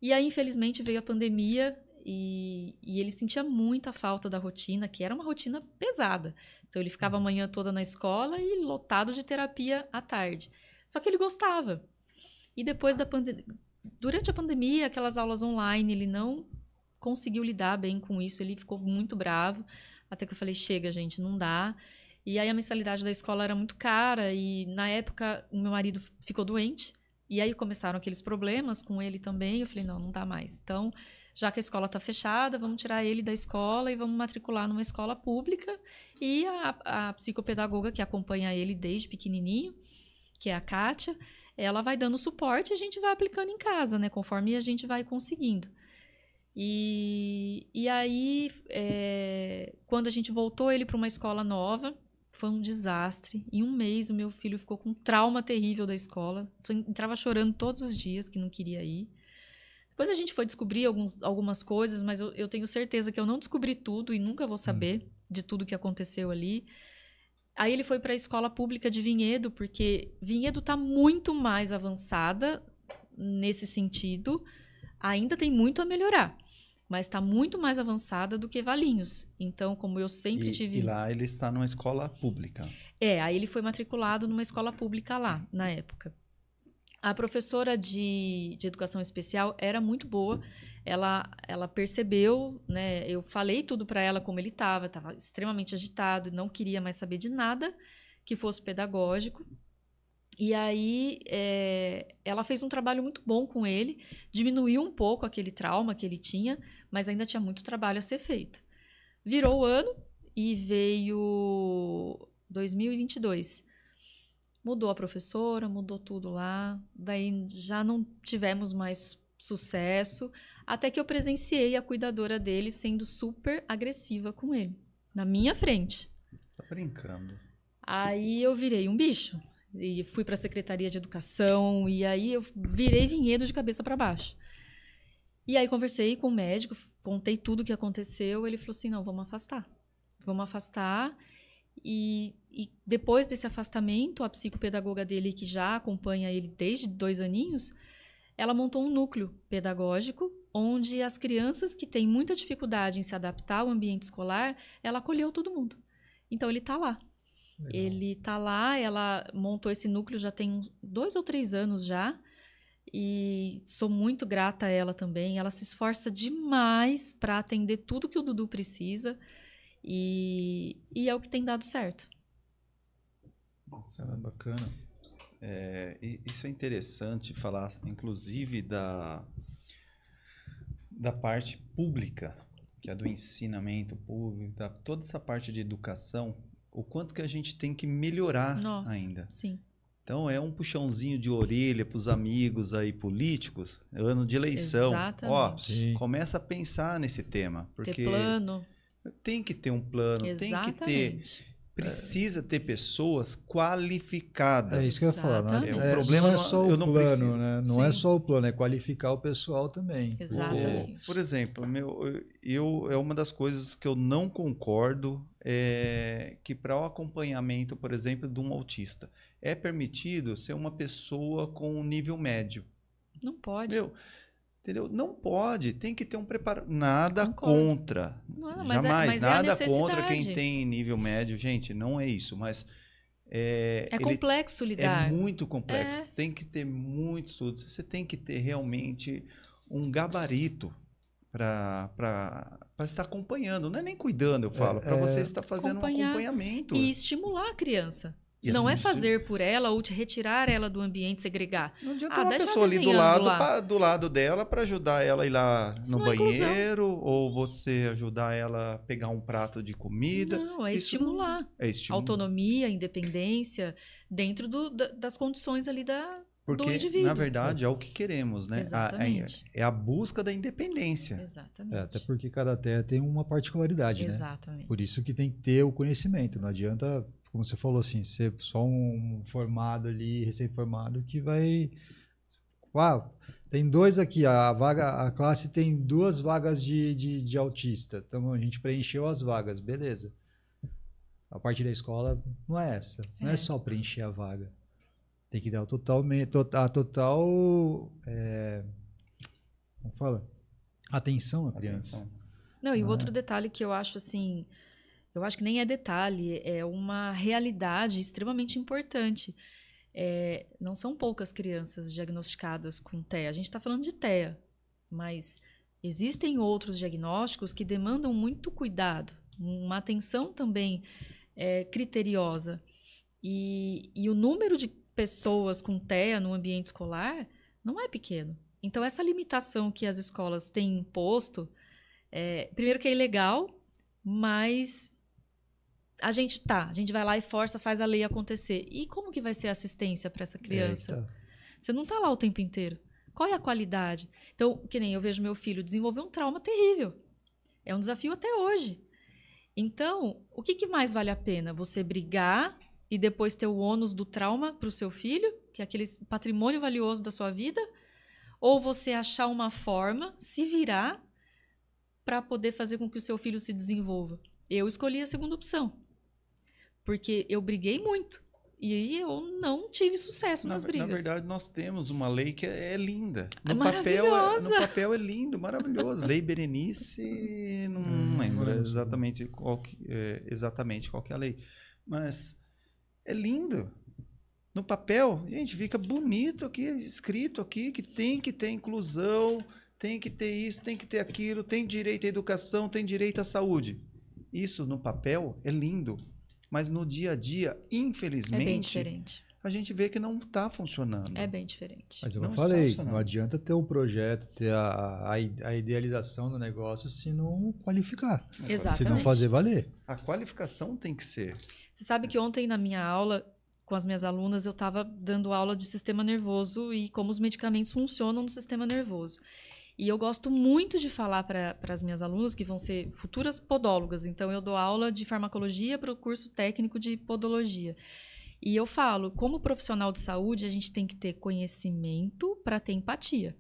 E aí, infelizmente, veio a pandemia e, e, ele sentia muita falta da rotina, que era uma rotina pesada. Então ele ficava a uhum. manhã toda na escola e lotado de terapia à tarde. Só que ele gostava. E depois da pandemia, durante a pandemia, aquelas aulas online, ele não conseguiu lidar bem com isso, ele ficou muito bravo. Até que eu falei: chega, gente, não dá. E aí a mensalidade da escola era muito cara e na época o meu marido ficou doente. E aí começaram aqueles problemas com ele também. Eu falei, não, não dá mais. Então, já que a escola está fechada, vamos tirar ele da escola e vamos matricular numa escola pública. E a, a psicopedagoga que acompanha ele desde pequenininho, que é a Kátia, ela vai dando suporte e a gente vai aplicando em casa, né? Conforme a gente vai conseguindo. E, e aí, é, quando a gente voltou ele para uma escola nova, foi um desastre. Em um mês, o meu filho ficou com um trauma terrível da escola. Entrava chorando todos os dias que não queria ir. Depois a gente foi descobrir alguns, algumas coisas, mas eu, eu, tenho certeza que eu não descobri tudo e nunca vou saber hum. de tudo que aconteceu ali. Aí ele foi para a escola pública de Vinhedo, porque Vinhedo está muito mais avançada nesse sentido. Ainda tem muito a melhorar mas está muito mais avançada do que Valinhos. Então, como eu sempre e, tive. E lá ele está numa escola pública. É, aí ele foi matriculado numa escola pública lá, na época. A professora de, de educação especial era muito boa. Ela, ela percebeu, né? Eu falei tudo para ela como ele estava, estava extremamente agitado, não queria mais saber de nada que fosse pedagógico. E aí é, ela fez um trabalho muito bom com ele, diminuiu um pouco aquele trauma que ele tinha, mas ainda tinha muito trabalho a ser feito. Virou o ano e veio 2022. Mudou a professora, mudou tudo lá, daí já não tivemos mais sucesso, até que eu presenciei a cuidadora dele sendo super agressiva com ele, na minha frente. Tá brincando. Aí eu virei um bicho e fui para a Secretaria de Educação e aí eu virei vinhedo de cabeça para baixo. E aí conversei com o médico, contei tudo o que aconteceu, ele falou assim: "Não, vamos afastar. Vamos afastar". E, e depois desse afastamento, a psicopedagoga dele que já acompanha ele desde dois aninhos, ela montou um núcleo pedagógico onde as crianças que têm muita dificuldade em se adaptar ao ambiente escolar, ela acolheu todo mundo. Então ele está lá. Legal. Ele tá lá, ela montou esse núcleo já tem dois ou três anos já. E sou muito grata a ela também. Ela se esforça demais para atender tudo que o Dudu precisa. E, e é o que tem dado certo. Bacana, é bacana. É, isso é interessante falar, inclusive, da, da parte pública, que é do ensinamento público, da, toda essa parte de educação o quanto que a gente tem que melhorar Nossa, ainda. Sim. Então é um puxãozinho de orelha para os amigos aí políticos, ano de eleição. Exatamente. Ó, começa a pensar nesse tema, porque ter plano. tem que ter um plano, Exatamente. tem que ter precisa é. ter pessoas qualificadas. É isso que eu ia falar. Né? É, o problema é, não é só o plano, preciso. né? Não é Sim. é só o plano, é qualificar o pessoal também. Exatamente. O, por exemplo, meu, eu é uma das coisas que eu não concordo é que para o acompanhamento, por exemplo, de um autista é permitido ser uma pessoa com nível médio. Não pode. Meu, Entendeu? Não pode, tem que ter um preparo. Nada Concordo. contra. Não, é- Jamais, é, nada é contra quem tem nível médio. Gente, não é isso, mas. É, é complexo é lidar. É muito complexo. É. Tem que ter muito estudo. Você tem que ter realmente um gabarito para estar acompanhando. Não é nem cuidando, eu falo. para você estar fazendo um acompanhamento. E estimular a criança. E não assim, é fazer por ela ou te retirar ela do ambiente, segregar. Não adianta ah, uma pessoa ali do lado, pra, do lado dela para ajudar ela a ir lá isso no banheiro, é ou você ajudar ela a pegar um prato de comida. Não, é estimular. Não... É estimular. Autonomia, independência, dentro do, das condições ali da, porque, na verdade, é o que queremos, né? Exatamente. A, é, é a busca da independência. Exatamente. É, até porque cada terra tem uma particularidade, Exatamente. né? Exatamente. Por isso que tem que ter o conhecimento. Não adianta como você falou assim, ser só um formado ali, recém-formado, que vai. Uau, tem dois aqui, a vaga, a classe tem duas vagas de, de, de autista. Então a gente preencheu as vagas, beleza. A parte da escola não é essa. Não é, é. só preencher a vaga. Tem que dar o total. A total. É, como fala? Atenção à criança. Atenção. Não, e o é? outro detalhe que eu acho assim eu acho que nem é detalhe, é uma realidade extremamente importante. É, não são poucas crianças diagnosticadas com TEA. A gente está falando de TEA, mas existem outros diagnósticos que demandam muito cuidado, uma atenção também é, criteriosa. E, e o número de pessoas com TEA no ambiente escolar não é pequeno. Então, essa limitação que as escolas têm imposto, é, primeiro que é ilegal, mas a gente tá, a gente vai lá e força, faz a lei acontecer. E como que vai ser a assistência para essa criança? Eita. Você não tá lá o tempo inteiro. Qual é a qualidade? Então, que nem eu vejo meu filho desenvolver um trauma terrível. É um desafio até hoje. Então, o que, que mais vale a pena? Você brigar e depois ter o ônus do trauma para o seu filho, que é aquele patrimônio valioso da sua vida? Ou você achar uma forma, se virar, para poder fazer com que o seu filho se desenvolva? Eu escolhi a segunda opção. Porque eu briguei muito. E aí eu não tive sucesso na, nas brigas. Na verdade, nós temos uma lei que é, é linda. É no Papel é, no papel é lindo, maravilhoso. lei Berenice, não hum, lembro é exatamente qual, que, é, exatamente qual que é a lei. Mas é lindo. No papel, gente, fica bonito aqui, escrito aqui, que tem que ter inclusão, tem que ter isso, tem que ter aquilo, tem direito à educação, tem direito à saúde. Isso no papel é lindo mas no dia a dia, infelizmente, é a gente vê que não está funcionando. É bem diferente. Mas eu não falei, não adianta ter o um projeto, ter a, a, a, idealização do negócio se não qualificar. Exatamente. Se não fazer valer. A qualificação tem que ser. Você sabe que ontem na minha aula com as minhas alunas, eu estava dando aula de sistema nervoso e como os medicamentos funcionam no sistema nervoso. E eu gosto muito de falar para as minhas alunas, que vão ser futuras podólogas. Então, eu dou aula de farmacologia para o curso técnico de podologia. E eu falo, como profissional de saúde, a gente tem que ter conhecimento para ter empatia.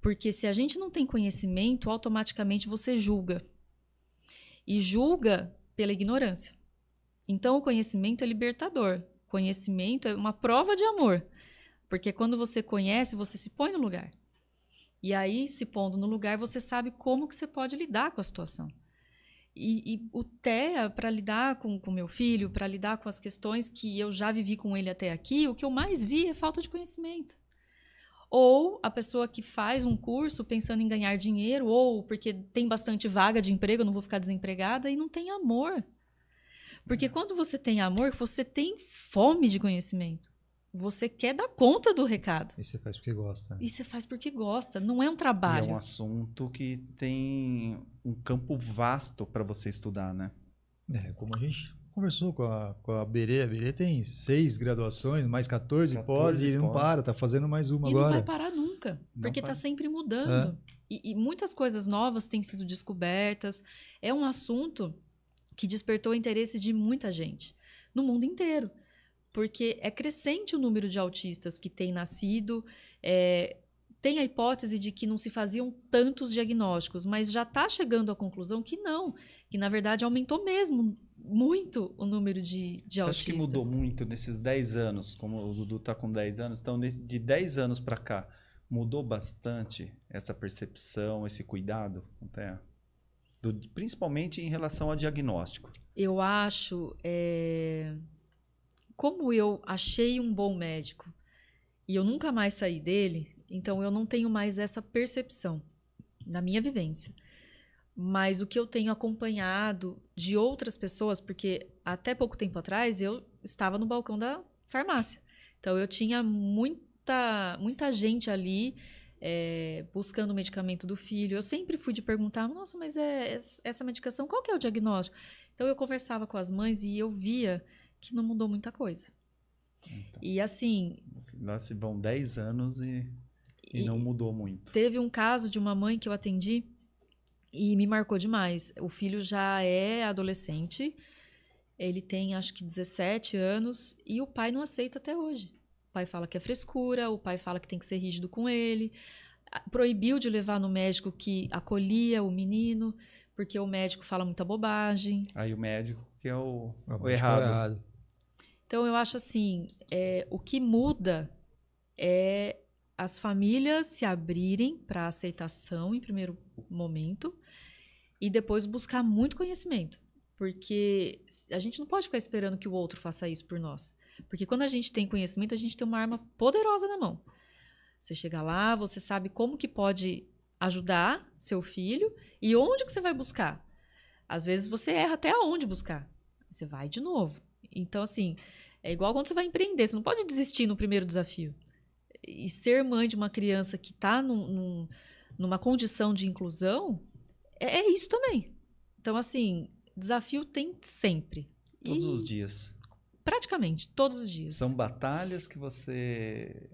Porque se a gente não tem conhecimento, automaticamente você julga. E julga pela ignorância. Então, o conhecimento é libertador. Conhecimento é uma prova de amor. Porque quando você conhece, você se põe no lugar. E aí, se pondo no lugar, você sabe como que você pode lidar com a situação. E, e o TEA, para lidar com o meu filho, para lidar com as questões que eu já vivi com ele até aqui, o que eu mais vi é falta de conhecimento. Ou a pessoa que faz um curso pensando em ganhar dinheiro, ou porque tem bastante vaga de emprego, eu não vou ficar desempregada, e não tem amor. Porque uhum. quando você tem amor, você tem fome de conhecimento. Você quer dar conta do recado. E você faz porque gosta. Né? E você faz porque gosta. Não é um trabalho. E é um assunto que tem um campo vasto para você estudar, né? É, como a gente conversou com a, com a Berê. A Berê tem seis graduações, mais 14, 14 pós, e ele não para, tá fazendo mais uma e agora. E não vai parar nunca, não porque tá para. tá sempre mudando. É. E, e muitas coisas novas têm sido descobertas. É um assunto que despertou o interesse de muita gente no mundo inteiro porque é crescente o número de autistas que têm nascido. É, tem a hipótese de que não se faziam tantos diagnósticos, mas já está chegando à conclusão que não, que na verdade aumentou mesmo muito o número de, de Você autistas. Acho que mudou muito nesses 10 anos, como o Dudu está com 10 anos, então de 10 anos para cá, mudou bastante essa percepção, esse cuidado, até, do, principalmente em relação ao diagnóstico? Eu acho. É como eu achei um bom médico e eu nunca mais saí dele, então eu não tenho mais essa percepção na minha vivência. Mas o que eu tenho acompanhado de outras pessoas, porque até pouco tempo atrás eu estava no balcão da farmácia. Então eu tinha muita, muita gente ali é, buscando o medicamento do filho. Eu sempre fui de perguntar, nossa, mas é, essa medicação, qual que é o diagnóstico? Então eu conversava com as mães e eu via que não mudou muita coisa. Então, e assim. Nasce se vão 10 anos e, e, e, não mudou muito. Teve um caso de uma mãe que eu atendi e me marcou demais. O filho já é adolescente, ele tem acho que 17 anos e o pai não aceita até hoje. O pai fala que é frescura, o pai fala que tem que ser rígido com ele, proibiu de levar no médico que acolhia o menino, porque o médico fala muita bobagem. Aí o médico que é o, o, o errado. errado. Então, eu acho assim: é, o que muda é as famílias se abrirem para aceitação em primeiro momento e depois buscar muito conhecimento, porque a gente não pode ficar esperando que o outro faça isso por nós. Porque quando a gente tem conhecimento, a gente tem uma arma poderosa na mão. Você chega lá, você sabe como que pode ajudar seu filho e onde que você vai buscar. Às vezes você erra até onde buscar. Você vai de novo. Então assim, é igual quando você vai empreender, você não pode desistir no primeiro desafio. E ser mãe de uma criança que está num, num, numa condição de inclusão é, é, isso também. Então, assim, desafio tem sempre. Todos e... os dias. Praticamente, todos os dias. São batalhas que você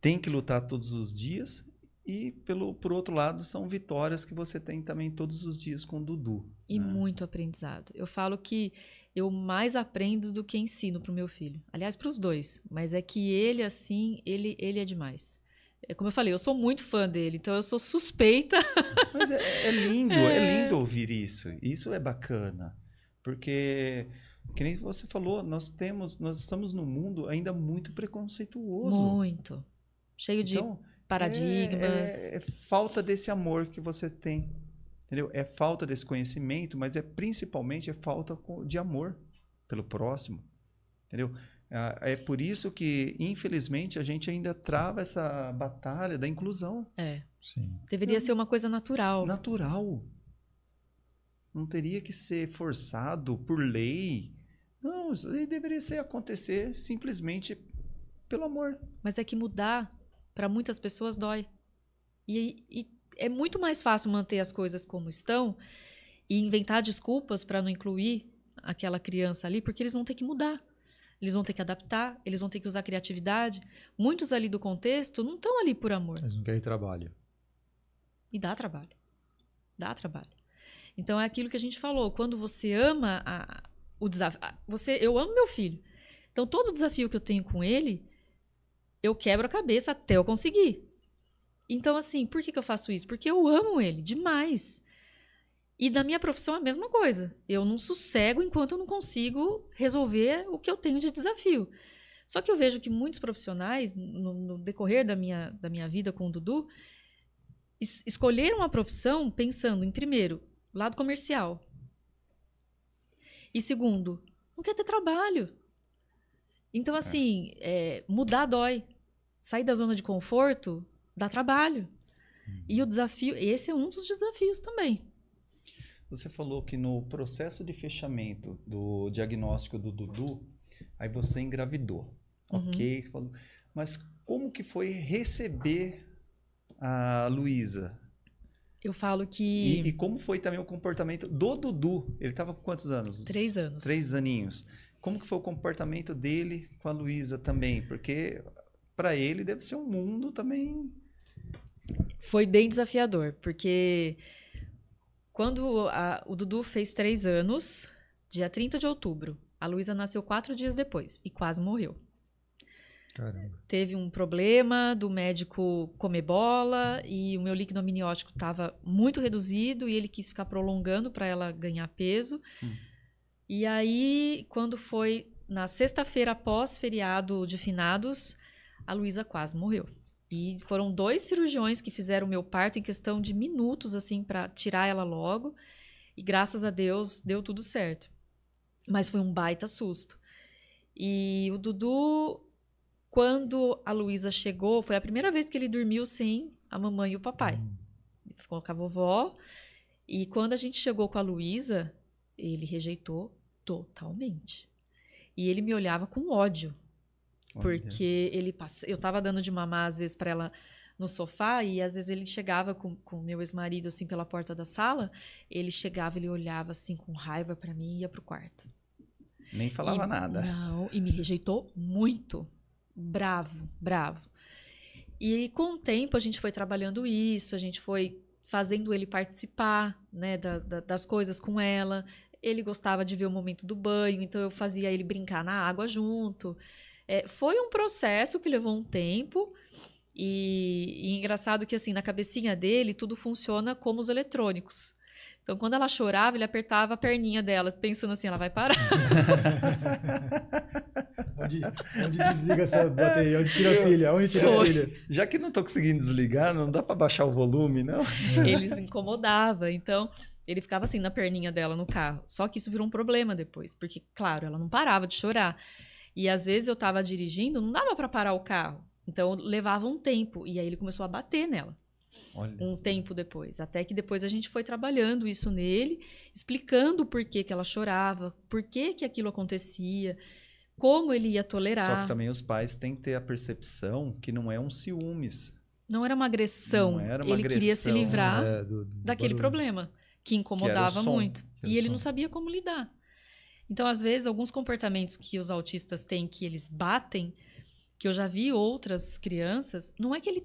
tem que lutar todos os dias e, pelo, por outro lado, são vitórias que você tem também todos os dias com o Dudu. E né? muito aprendizado. Eu falo que eu mais aprendo do que ensino para o meu filho. Aliás, para os dois. Mas é que ele, assim, ele, ele é demais. É, como eu falei, eu sou muito fã dele, então eu sou suspeita. Mas é, é lindo, é... é... lindo ouvir isso. Isso é bacana. Porque, que nem você falou, nós temos, nós estamos num mundo ainda muito preconceituoso. Muito. Cheio então, de é, paradigmas. É, é falta desse amor que você tem Entendeu? É falta desse conhecimento, mas é principalmente é falta de amor pelo próximo. Entendeu? Ah, é por isso que, infelizmente, a gente ainda trava essa batalha da inclusão. É. Sim. Deveria ser uma coisa natural. Natural. Não teria que ser forçado por lei. Não, isso deveria ser acontecer simplesmente pelo amor. Mas é que mudar para muitas pessoas dói. E, e é muito mais fácil manter as coisas como estão e inventar desculpas para não incluir aquela criança ali, porque eles vão ter que mudar. Eles vão ter que adaptar, eles vão ter que usar criatividade. Muitos ali do contexto não estão ali por amor. Eles não querem trabalho. E dá trabalho. Dá trabalho. Então é aquilo que a gente falou. Quando você ama a, o desafio. Você, eu amo meu filho. Então todo desafio que eu tenho com ele, eu quebro a cabeça até eu conseguir. Então, assim, por que, que eu faço isso? Porque eu amo ele demais. E da minha profissão é a mesma coisa. Eu não sossego enquanto eu não consigo resolver o que eu tenho de desafio. Só que eu vejo que muitos profissionais, no, no decorrer da minha, da minha vida com o Dudu, es escolheram a profissão pensando em, primeiro, lado comercial. E segundo, não quer ter trabalho. Então, é. assim, é, mudar dói. Sair da zona de conforto dá trabalho. Uhum. E o desafio, esse é um dos desafios também. Você falou que no processo de fechamento do diagnóstico do Dudu, aí você engravidou, uhum. ok? Falou, mas como que foi receber a Luísa? Eu falo que. E, e, como foi também o comportamento do Dudu? Ele estava com quantos anos? Três anos. Três aninhos. Como que foi o comportamento dele com a Luísa também? Porque para ele deve ser um mundo também foi bem desafiador, porque quando a, o Dudu fez três anos, dia 30 de outubro, a Luísa nasceu quatro dias depois e quase morreu. Caramba. Teve um problema do médico comer bola e o meu líquido amniótico estava muito reduzido e ele quis ficar prolongando para ela ganhar peso. Hum. E aí, quando foi na sexta-feira após feriado de finados, a Luísa quase morreu. E foram dois cirurgiões que fizeram o meu parto em questão de minutos, assim, para tirar ela logo. E graças a Deus deu tudo certo. Mas foi um baita susto. E o Dudu, quando a Luísa chegou, foi a primeira vez que ele dormiu sem a mamãe e o papai. Hum. Ele ficou com a vovó. E quando a gente chegou com a Luísa, ele rejeitou totalmente. E ele me olhava com ódio. Porque ele passa... eu tava dando de mamar às vezes para ela no sofá e às vezes ele chegava com o meu ex-marido assim pela porta da sala, ele chegava, ele olhava assim com raiva para mim e ia pro quarto. Nem falava e, nada. Não, e me rejeitou muito. Bravo, bravo. E com o tempo a gente foi trabalhando isso, a gente foi fazendo ele participar né, da, da, das coisas com ela. Ele gostava de ver o momento do banho, então eu fazia ele brincar na água junto. É, foi um processo que levou um tempo. E, e engraçado que, assim, na cabecinha dele, tudo funciona como os eletrônicos. Então, quando ela chorava, ele apertava a perninha dela, pensando assim, ela vai parar. onde, onde, desliga essa bateria? Onde tira a pilha? Onde tira Foi. a pilha? Já que não estou conseguindo desligar, não dá para baixar o volume, não? É. Ele se incomodava, então ele ficava assim na perninha dela no carro. Só que isso virou um problema depois, porque, claro, ela não parava de chorar. E às vezes eu estava dirigindo, não dava para parar o carro. Então levava um tempo. E aí ele começou a bater nela. Olha um tempo depois. Até que depois a gente foi trabalhando isso nele, explicando por que, que ela chorava, por que, que aquilo acontecia, como ele ia tolerar. Só que também os pais têm que ter a percepção que não é um ciúmes. Não era uma agressão. Não era uma ele agressão, queria se livrar é, do, do daquele barulho. problema que incomodava que muito. E ele som. não sabia como lidar. Então, às vezes, alguns comportamentos que os autistas têm que eles batem, que eu já vi outras crianças, não é que ele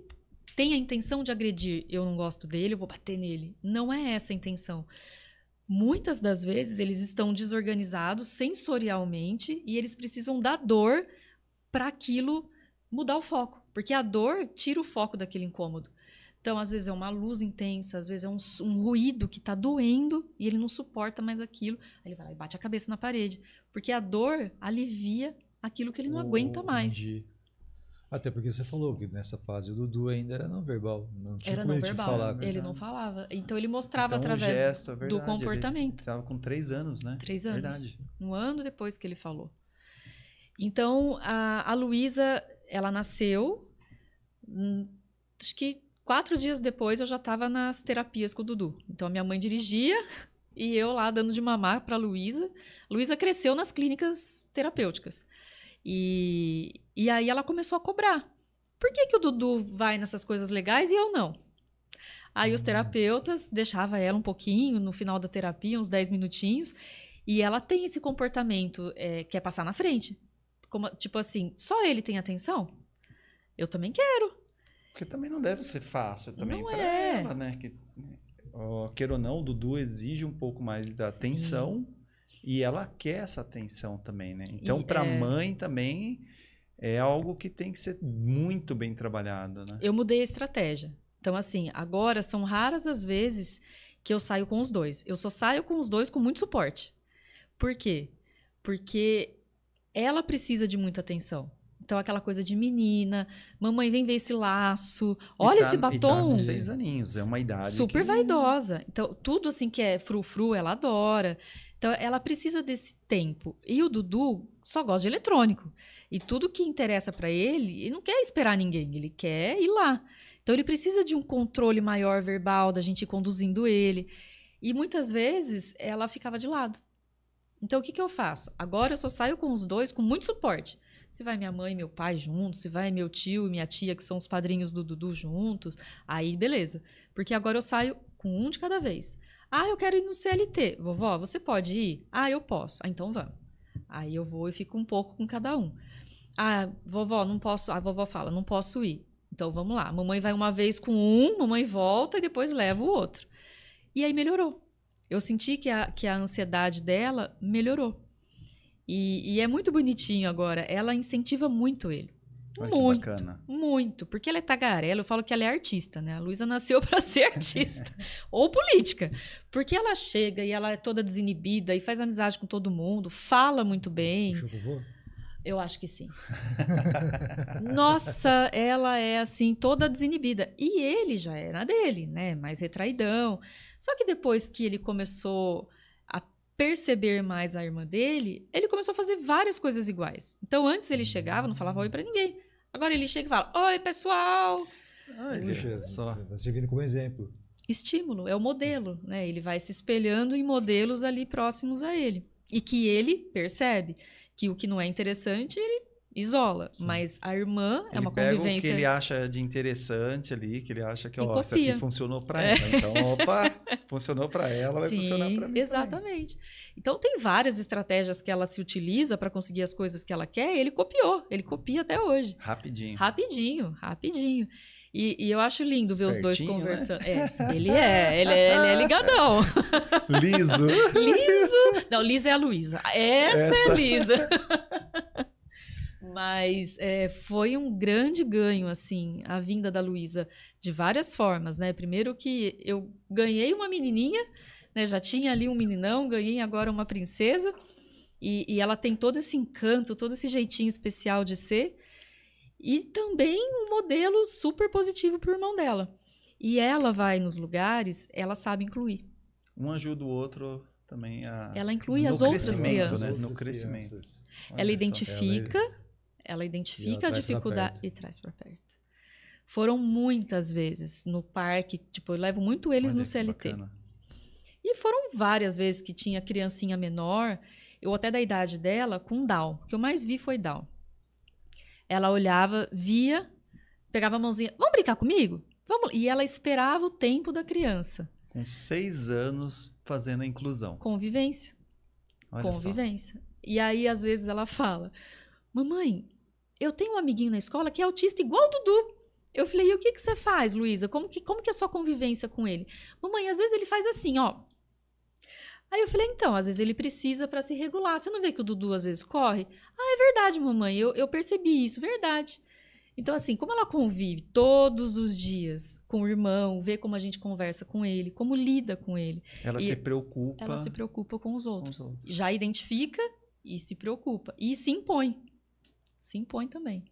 tem a intenção de agredir, eu não gosto dele, eu vou bater nele. Não é essa a intenção. Muitas das vezes eles estão desorganizados sensorialmente e eles precisam da dor para aquilo mudar o foco, porque a dor tira o foco daquele incômodo. Então, às vezes é uma luz intensa, às vezes é um, um ruído que está doendo e ele não suporta mais aquilo. Aí ele vai lá e bate a cabeça na parede. Porque a dor alivia aquilo que ele não oh, aguenta mais. Entendi. Até porque você falou que nessa fase o Dudu ainda era não verbal, não tinha era como não verbal, falar. Verdade. Ele né? não falava. Então ele mostrava então, através gesto, é verdade, do comportamento. Estava com três anos, né? Três anos. Verdade. Um ano depois que ele falou. Então a, a Luísa, ela nasceu, hum, acho que quatro dias depois eu já estava nas terapias com o Dudu. Então minha mãe dirigia e eu lá dando de mamar para Luísa. Luísa cresceu nas clínicas terapêuticas. E, e aí ela começou a cobrar. Por que, que o Dudu vai nessas coisas legais e eu não? Aí os terapeutas deixava ela um pouquinho no final da terapia, uns 10 minutinhos, e ela tem esse comportamento é, é, passar na frente. Como, tipo assim, só ele tem atenção? Eu também quero. Porque também não deve ser fácil também para é. ela, né? Que, oh, queira ou não, o Dudu exige um pouco mais da Sim. atenção e ela quer essa atenção também, né? Então, para a é... mãe também é algo que tem que ser muito bem trabalhado, né? Eu mudei a estratégia. Então, assim, agora são raras as vezes que eu saio com os dois. Eu só saio com os dois com muito suporte. Por quê? Porque ela precisa de muita atenção. Então, aquela coisa de menina, mamãe, vem ver esse laço, olha tá, esse batom. E tá seis aninhos, é uma idade. Super que... vaidosa. Então, tudo assim que é frufru, ela adora. Então, ela precisa desse tempo. E o Dudu só gosta de eletrônico. E tudo que interessa para ele, ele não quer esperar ninguém, ele quer ir lá. Então, ele precisa de um controle maior verbal, da gente conduzindo ele. E muitas vezes ela ficava de lado. Então, o que, que eu faço? Agora eu só saio com os dois com muito suporte. Se vai minha mãe e meu pai juntos, se vai meu tio e minha tia, que são os padrinhos do Dudu juntos, aí beleza. Porque agora eu saio com um de cada vez. Ah, eu quero ir no CLT. Vovó, você pode ir? Ah, eu posso. Ah, então vamos. Aí eu vou e fico um pouco com cada um. Ah, vovó, não posso. A vovó fala, não posso ir. Então vamos lá. Mamãe vai uma vez com um, mamãe volta e depois leva o outro. E aí melhorou. Eu senti que a, que a ansiedade dela melhorou. E, e é muito bonitinho agora. Ela incentiva muito ele. Olha muito, muito, porque ela é tagarela, eu falo que ela é artista, né? A Luísa nasceu para ser artista ou política, porque ela chega e ela é toda desinibida e faz amizade com todo mundo, fala muito bem. Eu acho que sim. Nossa, ela é assim, toda desinibida. E ele já era é dele, né? Mais retraidão. Só que depois que ele começou perceber mais a irmã dele, ele começou a fazer várias coisas iguais. Então, antes ele chegava, não falava oi para ninguém. Agora ele chega e fala: Oi, pessoal! Olha, só. Vai servindo como exemplo. Estímulo, é o modelo, né? Ele vai se espelhando em modelos ali próximos a ele. E que ele percebe que o que não é interessante, ele isola. Sim. Mas a irmã é ele uma pega convivência. O que ele acha de interessante ali, que ele acha que, ó, isso aqui funcionou para é. ela. Então, opa, funcionou para ela, vai Sim, funcionar para mim. Exatamente. Também. Então, tem várias estratégias que ela se utiliza para conseguir as coisas que ela quer. ele copiou, ele copia até hoje. Rapidinho. Rapidinho, rapidinho. E, e eu acho lindo ver os dois conversando. Né? É, ele é, ele é, ele é ligadão. Liso. liso. Não, Liso é a Luísa. Essa, Essa é a Liso. Mas é, foi um grande ganho, assim, a vinda da Luísa, de várias formas, né? Primeiro que eu ganhei uma menininha, né? Já tinha ali um meninão, ganhei agora uma princesa. E, e ela tem todo esse encanto, todo esse jeitinho especial de ser. E também um modelo super positivo para o irmão dela. E ela vai nos lugares, ela sabe incluir. Um ajuda o outro também a. Ela inclui né? as outras crianças. Né? No crescimento. ela identifica. Ela... É ela identifica ela a dificuldade e traz para perto. Foram muitas vezes no parque, tipo, eu levo muito eles no CLT. Bacana. E foram várias vezes que tinha criancinha menor, ou até da idade dela, com Down. O que eu mais vi foi Down. Ela olhava, via, pegava a mãozinha, vamos brincar comigo? Vamos. E ela esperava o tempo da criança. Com seis anos fazendo a inclusão. Convivência. Olha convivência. Só. E aí, às vezes, ela fala: Mamãe, eu tenho um amiguinho na escola que é autista igual o Dudu. Eu falei, e o que, que você faz, Luísa? Como que, como que é a sua convivência com ele? Mamãe, às vezes ele faz assim, ó. Aí eu falei, então, às vezes ele precisa para se regular. Você não vê que o Dudu às vezes corre? Ah, é verdade, mamãe, eu, eu percebi isso, verdade. Então, assim, como ela convive todos os dias com o irmão, vê como a gente conversa com ele, como lida com ele. Ela se preocupa. Ela se preocupa com os outros. Com os outros. Já identifica e se preocupa. E se impõe se impõe também.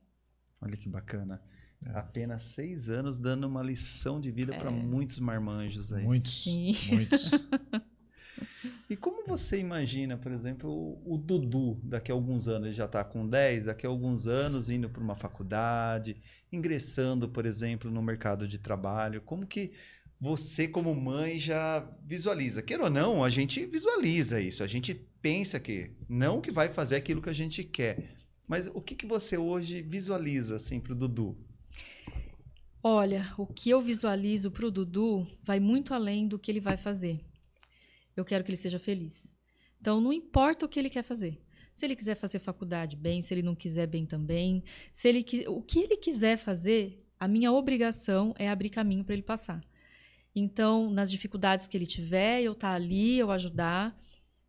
Olha que bacana. É. Apenas seis anos dando uma lição de vida é. para muitos marmanjos aí. Muitos. Sim. Muitos. e como você imagina, por exemplo, o Dudu daqui a alguns anos, ele já está com 10, daqui a alguns anos indo para uma faculdade, ingressando, por exemplo, no mercado de trabalho? Como que você, como mãe, já visualiza? quer ou não, a gente visualiza isso, a gente pensa que não que vai fazer aquilo que a gente quer, mas o que, que você hoje visualiza assim, para o Dudu? Olha, o que eu visualizo para o Dudu vai muito além do que ele vai fazer. Eu quero que ele seja feliz. Então, não importa o que ele quer fazer. Se ele quiser fazer faculdade, bem. Se ele não quiser, bem também. Se ele o que ele quiser fazer, a minha obrigação é abrir caminho para ele passar. Então, nas dificuldades que ele tiver, eu estar tá ali, eu ajudar.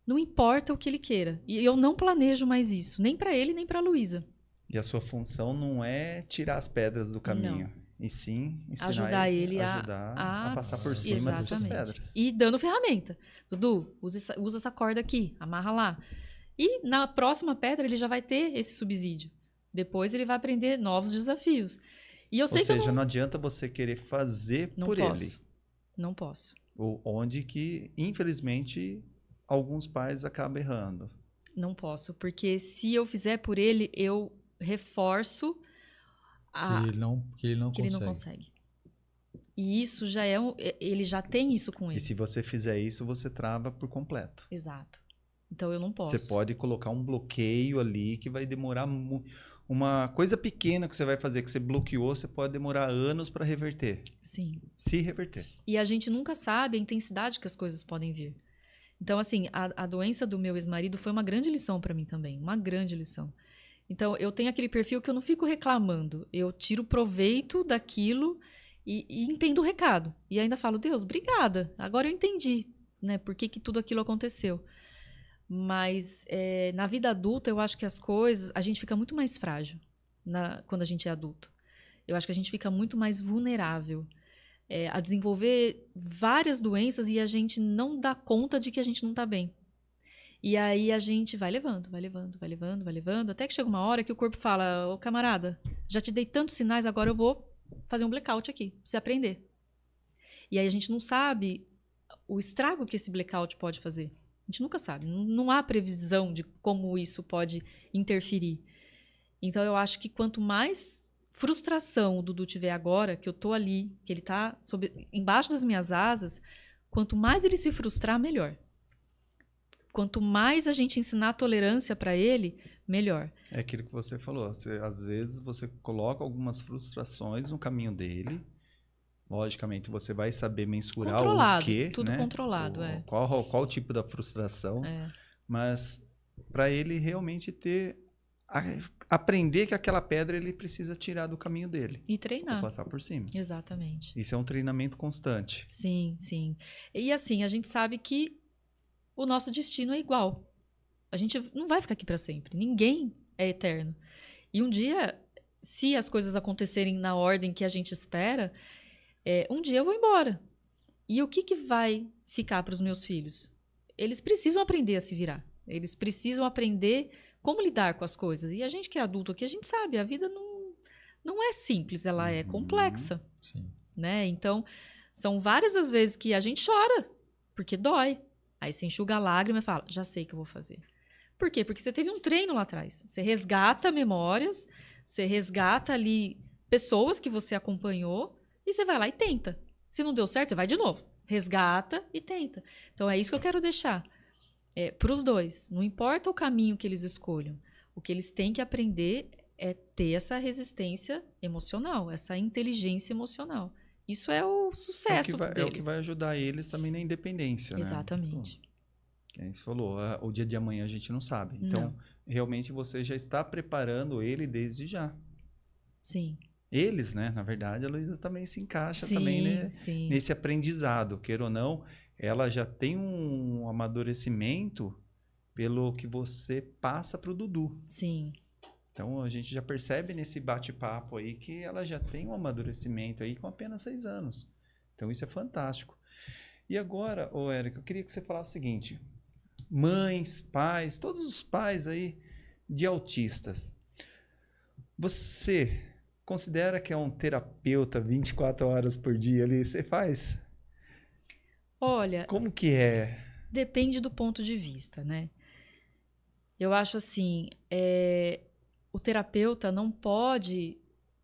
Não importa o que ele queira. E eu não planejo mais isso, nem para ele, nem para Luísa. E a sua função não é tirar as pedras do caminho. Não. E sim ensinar ajudar ele, ele a, ajudar a, a, passar por cima dessas pedras. E dando ferramenta. Dudu, usa essa, usa essa corda aqui, amarra lá. E na próxima pedra ele já vai ter esse subsídio. Depois ele vai aprender novos desafios. E eu Ou sei seja, que não... não... adianta você querer fazer não por posso. ele. Não posso. Ou onde que, infelizmente, alguns pais acabam errando. Não posso, porque se eu fizer por ele, eu reforço a... que ele não, que ele não que consegue. Ele não consegue. E isso já é um, ele já tem isso com ele. E se você fizer isso, você trava por completo. Exato. Então eu não posso. Você pode colocar um bloqueio ali que vai demorar muito uma coisa pequena que você vai fazer que você bloqueou, você pode demorar anos para reverter. Sim. Se reverter. E a gente nunca sabe a intensidade que as coisas podem vir. Então, assim, a, a doença do meu ex-marido foi uma grande lição para mim também, uma grande lição. Então, eu tenho aquele perfil que eu não fico reclamando, eu tiro proveito daquilo e, e entendo o recado. E ainda falo, Deus, obrigada, agora eu entendi, né, por que, que tudo aquilo aconteceu. Mas é, na vida adulta, eu acho que as coisas, a gente fica muito mais frágil na, quando a gente é adulto. Eu acho que a gente fica muito mais vulnerável é, a desenvolver várias doenças e a gente não dá conta de que a gente não está bem. E aí a gente vai levando, vai levando, vai levando, vai levando, até que chega uma hora que o corpo fala: Ô camarada, já te dei tantos sinais, agora eu vou fazer um blackout aqui, pra você aprender. E aí a gente não sabe o estrago que esse blackout pode fazer. A gente nunca sabe, não há previsão de como isso pode interferir. Então eu acho que quanto mais frustração o Dudu tiver agora, que eu tô ali, que ele tá embaixo das minhas asas, quanto mais ele se frustrar, melhor. Quanto mais a gente ensinar tolerância para ele, melhor. É aquilo que você falou. Você, às vezes você coloca algumas frustrações no caminho dele. Logicamente você vai saber mensurar controlado, o quê. Tudo né? controlado, o, é. Qual, qual o tipo da frustração. É. Mas para ele realmente ter a aprender que aquela pedra ele precisa tirar do caminho dele. E treinar. passar por cima. Exatamente. Isso é um treinamento constante. Sim, sim. E assim, a gente sabe que o nosso destino é igual. A gente não vai ficar aqui para sempre. Ninguém é eterno. E um dia, se as coisas acontecerem na ordem que a gente espera, é, um dia eu vou embora. E o que, que vai ficar para os meus filhos? Eles precisam aprender a se virar. Eles precisam aprender como lidar com as coisas. E a gente que é adulto aqui, a gente sabe, a vida não, não é simples, ela é uhum, complexa. Sim. Né? Então, são várias as vezes que a gente chora, porque dói. Aí você enxuga a lágrima e fala, já sei o que eu vou fazer. Por quê? Porque você teve um treino lá atrás. Você resgata memórias, você resgata ali pessoas que você acompanhou e você vai lá e tenta. Se não deu certo, você vai de novo. Resgata e tenta. Então é isso que eu quero deixar é, para os dois. Não importa o caminho que eles escolham. O que eles têm que aprender é ter essa resistência emocional, essa inteligência emocional. Isso é o sucesso é o vai, deles. É o que vai ajudar eles também na independência, né? Exatamente. Né? quem você falou, é, o dia de amanhã a gente não sabe. Então, não. realmente você já está preparando ele desde já. Sim. Eles, né? Na verdade, a Luísa também se encaixa sim, também né? nesse aprendizado, queira ou não ela já tem um amadurecimento pelo que você passa para o Dudu. Sim. Então a gente já percebe nesse bate-papo aí que ela já tem um amadurecimento aí com apenas seis anos. Então isso é fantástico. E agora, ô Érica, eu queria que você falasse o seguinte: mães, pais, todos os pais aí de autistas, você considera que é um terapeuta 24 horas por dia ali? Você faz Olha. Como que é? Depende do ponto de vista, né? Eu acho assim: é, o terapeuta não pode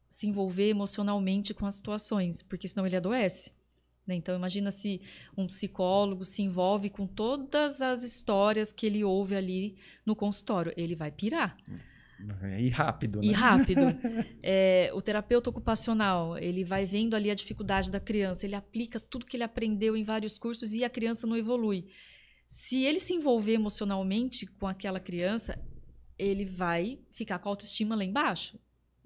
se envolver emocionalmente com as situações, porque senão ele adoece. Né? Então, imagina se um psicólogo se envolve com todas as histórias que ele ouve ali no consultório. Ele vai pirar. Hum e rápido, né? E rápido. É, o terapeuta ocupacional, ele vai vendo ali a dificuldade da criança, ele aplica tudo que ele aprendeu em vários cursos e a criança não evolui. Se ele se envolver emocionalmente com aquela criança, ele vai ficar com a autoestima lá embaixo.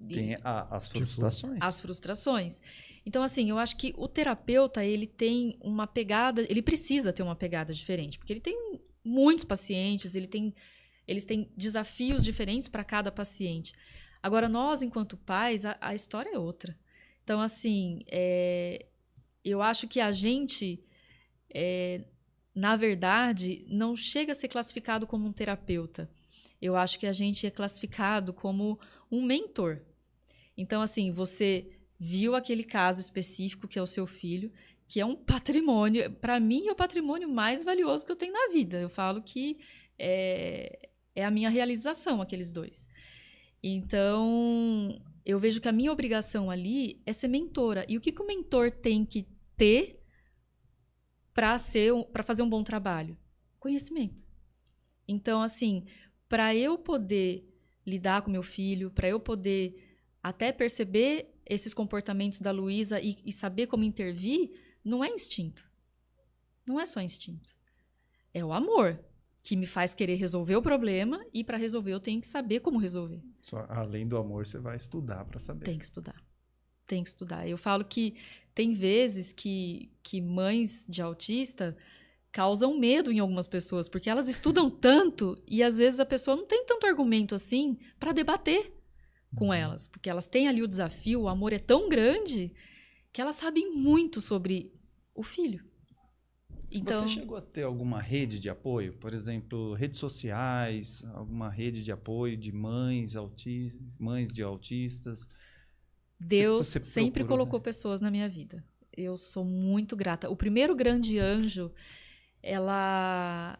Tem a, as tipo, frustrações. as frustrações. Então, assim, eu acho que o terapeuta, ele tem uma pegada, ele precisa ter uma pegada diferente, porque ele tem muitos pacientes, ele tem eles têm desafios diferentes para cada paciente. Agora, nós, enquanto pais, a, a história é outra. Então, assim, é, eu acho que a gente, é, na verdade, não chega a ser classificado como um terapeuta. Eu acho que a gente é classificado como um mentor. Então, assim, você viu aquele caso específico que é o seu filho, que é um patrimônio, para mim é o patrimônio mais valioso que eu tenho na vida. Eu falo que é, é a minha realização, aqueles dois. Então, eu vejo que a minha obrigação ali é ser mentora. E o que, que o mentor tem que ter para ser para fazer um bom trabalho? Conhecimento. Então, assim, para eu poder lidar com meu filho, para eu poder até perceber esses comportamentos da Luísa e, e, saber como intervir, não é instinto. Não é só instinto. É o amor que me faz querer resolver o problema e para resolver eu tenho que saber como resolver. Só, além do amor, você vai estudar para saber. Tem que estudar. Tem que estudar. Eu falo que tem vezes que, que mães de autista causam medo em algumas pessoas, porque elas estudam tanto e às vezes a pessoa não tem tanto argumento assim para debater com uhum. elas, porque elas têm ali o desafio, o amor é tão grande que elas sabem muito sobre o filho. Então, Você chegou a ter alguma rede de apoio? Por exemplo, redes sociais, alguma rede de apoio de mães, autis, mães de autistas? Deus você, você sempre procurou, colocou né? pessoas na minha vida. Eu sou muito grata. O primeiro grande anjo, ela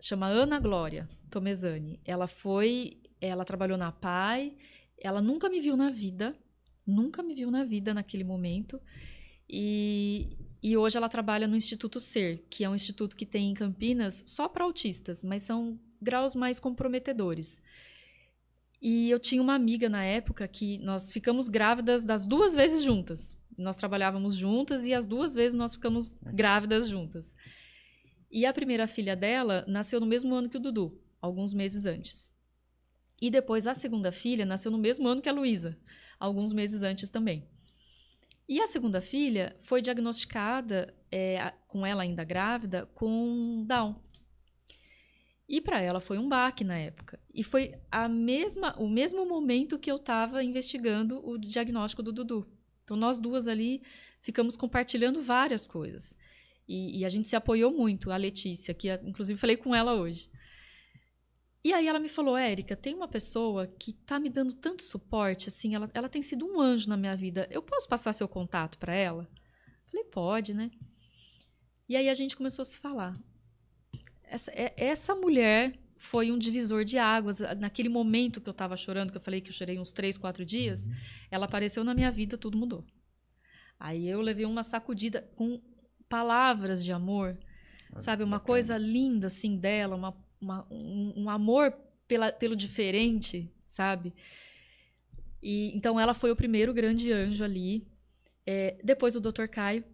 chama Ana Glória Tomezani. Ela foi, ela trabalhou na PAI, ela nunca me viu na vida, nunca me viu na vida naquele momento. E e hoje ela trabalha no Instituto Ser, que é um instituto que tem em Campinas só para autistas, mas são graus mais comprometedores. E eu tinha uma amiga na época que nós ficamos grávidas das duas vezes juntas. Nós trabalhávamos juntas e as duas vezes nós ficamos grávidas juntas. E a primeira filha dela nasceu no mesmo ano que o Dudu, alguns meses antes. E depois a segunda filha nasceu no mesmo ano que a Luísa, alguns meses antes também. E a segunda filha foi diagnosticada, é, com ela ainda grávida, com Down. E para ela foi um baque na época. E foi a mesma, o mesmo momento que eu estava investigando o diagnóstico do Dudu. Então nós duas ali ficamos compartilhando várias coisas. E, e a gente se apoiou muito, a Letícia, que inclusive falei com ela hoje. E aí ela me falou, Érica, tem uma pessoa que tá me dando tanto suporte, assim, ela, ela tem sido um anjo na minha vida. Eu posso passar seu contato para ela? Falei, pode, né? E aí a gente começou a se falar. Essa, é, essa mulher foi um divisor de águas. Naquele momento que eu estava chorando, que eu falei que eu chorei uns três, quatro dias, uhum. ela apareceu na minha vida, tudo mudou. Aí eu levei uma sacudida com palavras de amor, sabe? Uma coisa linda, assim, dela, uma uma, um, um, amor pela, pelo diferente, sabe? E então ela foi o primeiro grande anjo ali. É, depois o Dr. Caio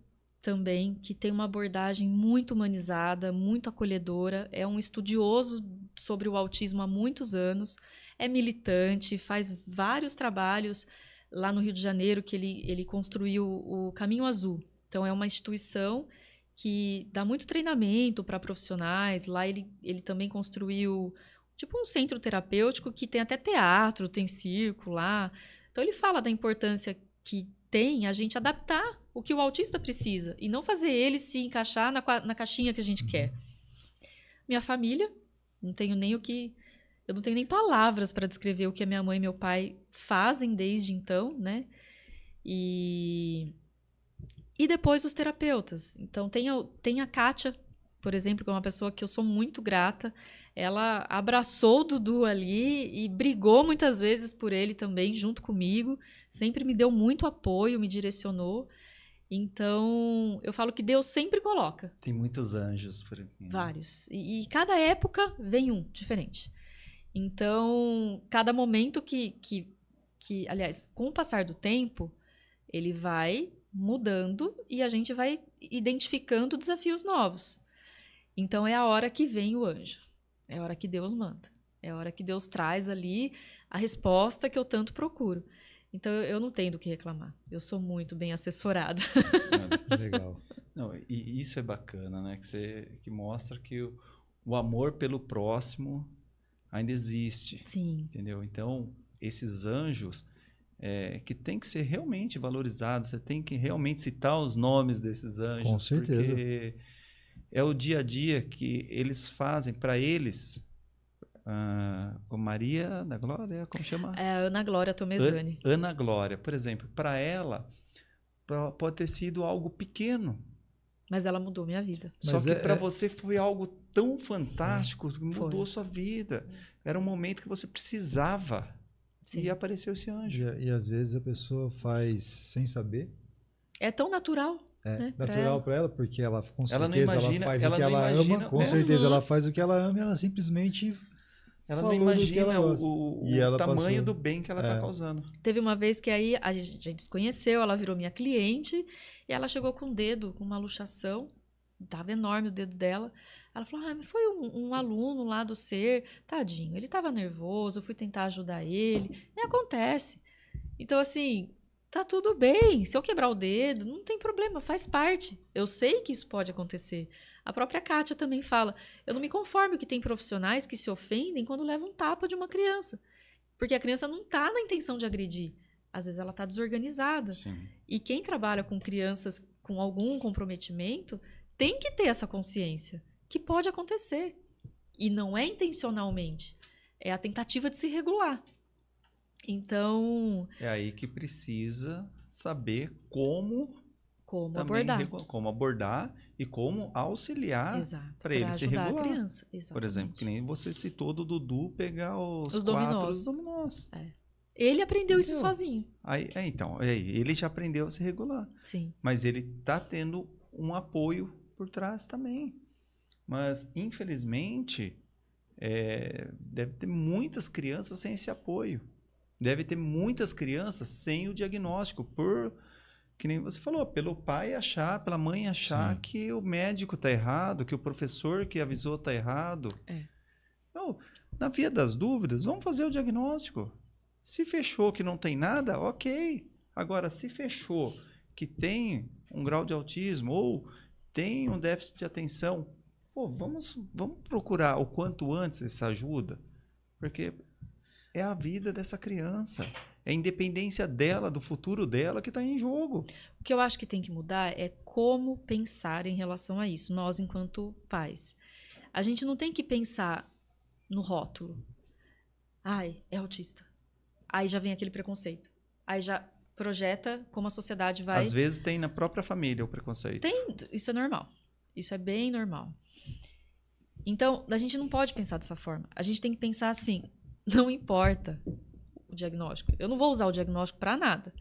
também, que tem uma abordagem muito humanizada, muito acolhedora, é um estudioso sobre o autismo há muitos anos, é militante, faz vários trabalhos lá no Rio de Janeiro que ele, ele construiu o Caminho Azul. Então é uma instituição que dá muito treinamento para profissionais. Lá ele, ele também construiu tipo um centro terapêutico que tem até teatro, tem circo lá. Então ele fala da importância que tem a gente adaptar o que o autista precisa e não fazer ele se encaixar na, na caixinha que a gente uhum. quer. Minha família, não tenho nem o que. Eu não tenho nem palavras para descrever o que a minha mãe e meu pai fazem desde então, né? E e depois os terapeutas. Então, tem a, tem a Kátia, por exemplo, que é uma pessoa que eu sou muito grata. Ela abraçou o Dudu ali e brigou muitas vezes por ele também, junto comigo. Sempre me deu muito apoio, me direcionou. Então, eu falo que Deus sempre coloca. Tem muitos anjos por aqui. Né? Vários. E, e, cada época vem um diferente. Então, cada momento que, que, que, aliás, com o passar do tempo, ele vai mudando e a gente vai identificando desafios novos. Então é a hora que vem o anjo, é a hora que Deus manda, é a hora que Deus traz ali a resposta que eu tanto procuro. Então eu não tenho do que reclamar. Eu sou muito bem assessorada. Ah, legal. Não, e isso é bacana, né? Que, você, que mostra que o, o amor pelo próximo ainda existe. Sim. Entendeu? Então esses anjos é, que tem que ser realmente valorizado, você tem que realmente citar os nomes desses anjos. Com certeza. Porque é o dia a dia que eles fazem para eles. Ah, Maria Ana Glória, como chama? É, Ana Glória Tomezani. Ana Glória, por exemplo, para ela pode ter sido algo pequeno. Mas ela mudou minha vida. Só que é, para é você foi algo tão fantástico, que mudou foi. sua vida. Era um momento que você precisava Sim. E apareceu esse anjo. E, e, às vezes a pessoa faz sem saber. É tão natural. É né, natural para ela. ela. porque ela com certeza ela, imagina, ela faz ela o que ela imagina, ama, com certeza uhum. ela faz o que ela ama, ela simplesmente ela não imagina o, o tamanho passou. do bem que ela está é. causando. Teve uma vez que aí a gente, se conheceu, ela virou minha cliente e ela chegou com o dedo, com uma luxação, estava enorme o dedo dela. Ela falou: ah, mas foi um, um aluno lá do ser, tadinho, ele estava nervoso, eu fui tentar ajudar ele, e acontece. Então, assim, tá tudo bem. Se eu quebrar o dedo, não tem problema, faz parte. Eu sei que isso pode acontecer. A própria Kátia também fala: eu não me conformo que tem profissionais que se ofendem quando levam um tapa de uma criança. Porque a criança não está na intenção de agredir. Às vezes ela está desorganizada. Sim. E quem trabalha com crianças com algum comprometimento tem que ter essa consciência que pode acontecer. E não é intencionalmente. É a tentativa de se regular. Então. É aí que precisa saber como. Como abordar. Como abordar e como auxiliar para ele se regular. A criança. Por exemplo, que nem você citou do Dudu pegar os, os quatro dominós. dominós. É. Ele aprendeu Entendeu? isso sozinho. Aí, é, então, é aí ele já aprendeu a se regular. Sim. Mas ele está tendo um apoio por trás também. Mas, infelizmente, é, deve ter muitas crianças sem esse apoio. Deve ter muitas crianças sem o diagnóstico, por que nem você falou, pelo pai achar, pela mãe achar Sim. que o médico está errado, que o professor que avisou está errado. É. Então, na via das dúvidas, vamos fazer o diagnóstico. Se fechou que não tem nada, ok. Agora, se fechou que tem um grau de autismo ou tem um déficit de atenção, pô, vamos, vamos procurar o quanto antes essa ajuda, porque é a vida dessa criança. É a independência dela, do futuro dela, que está em jogo. O que eu acho que tem que mudar é como pensar em relação a isso, nós enquanto pais. A gente não tem que pensar no rótulo. Ai, é autista. Aí já vem aquele preconceito. Aí já projeta como a sociedade vai. Às vezes tem na própria família o preconceito. Tem, isso é normal. Isso é bem normal. Então, a gente não pode pensar dessa forma. A gente tem que pensar assim: não importa o diagnóstico. Eu não vou usar o diagnóstico para nada.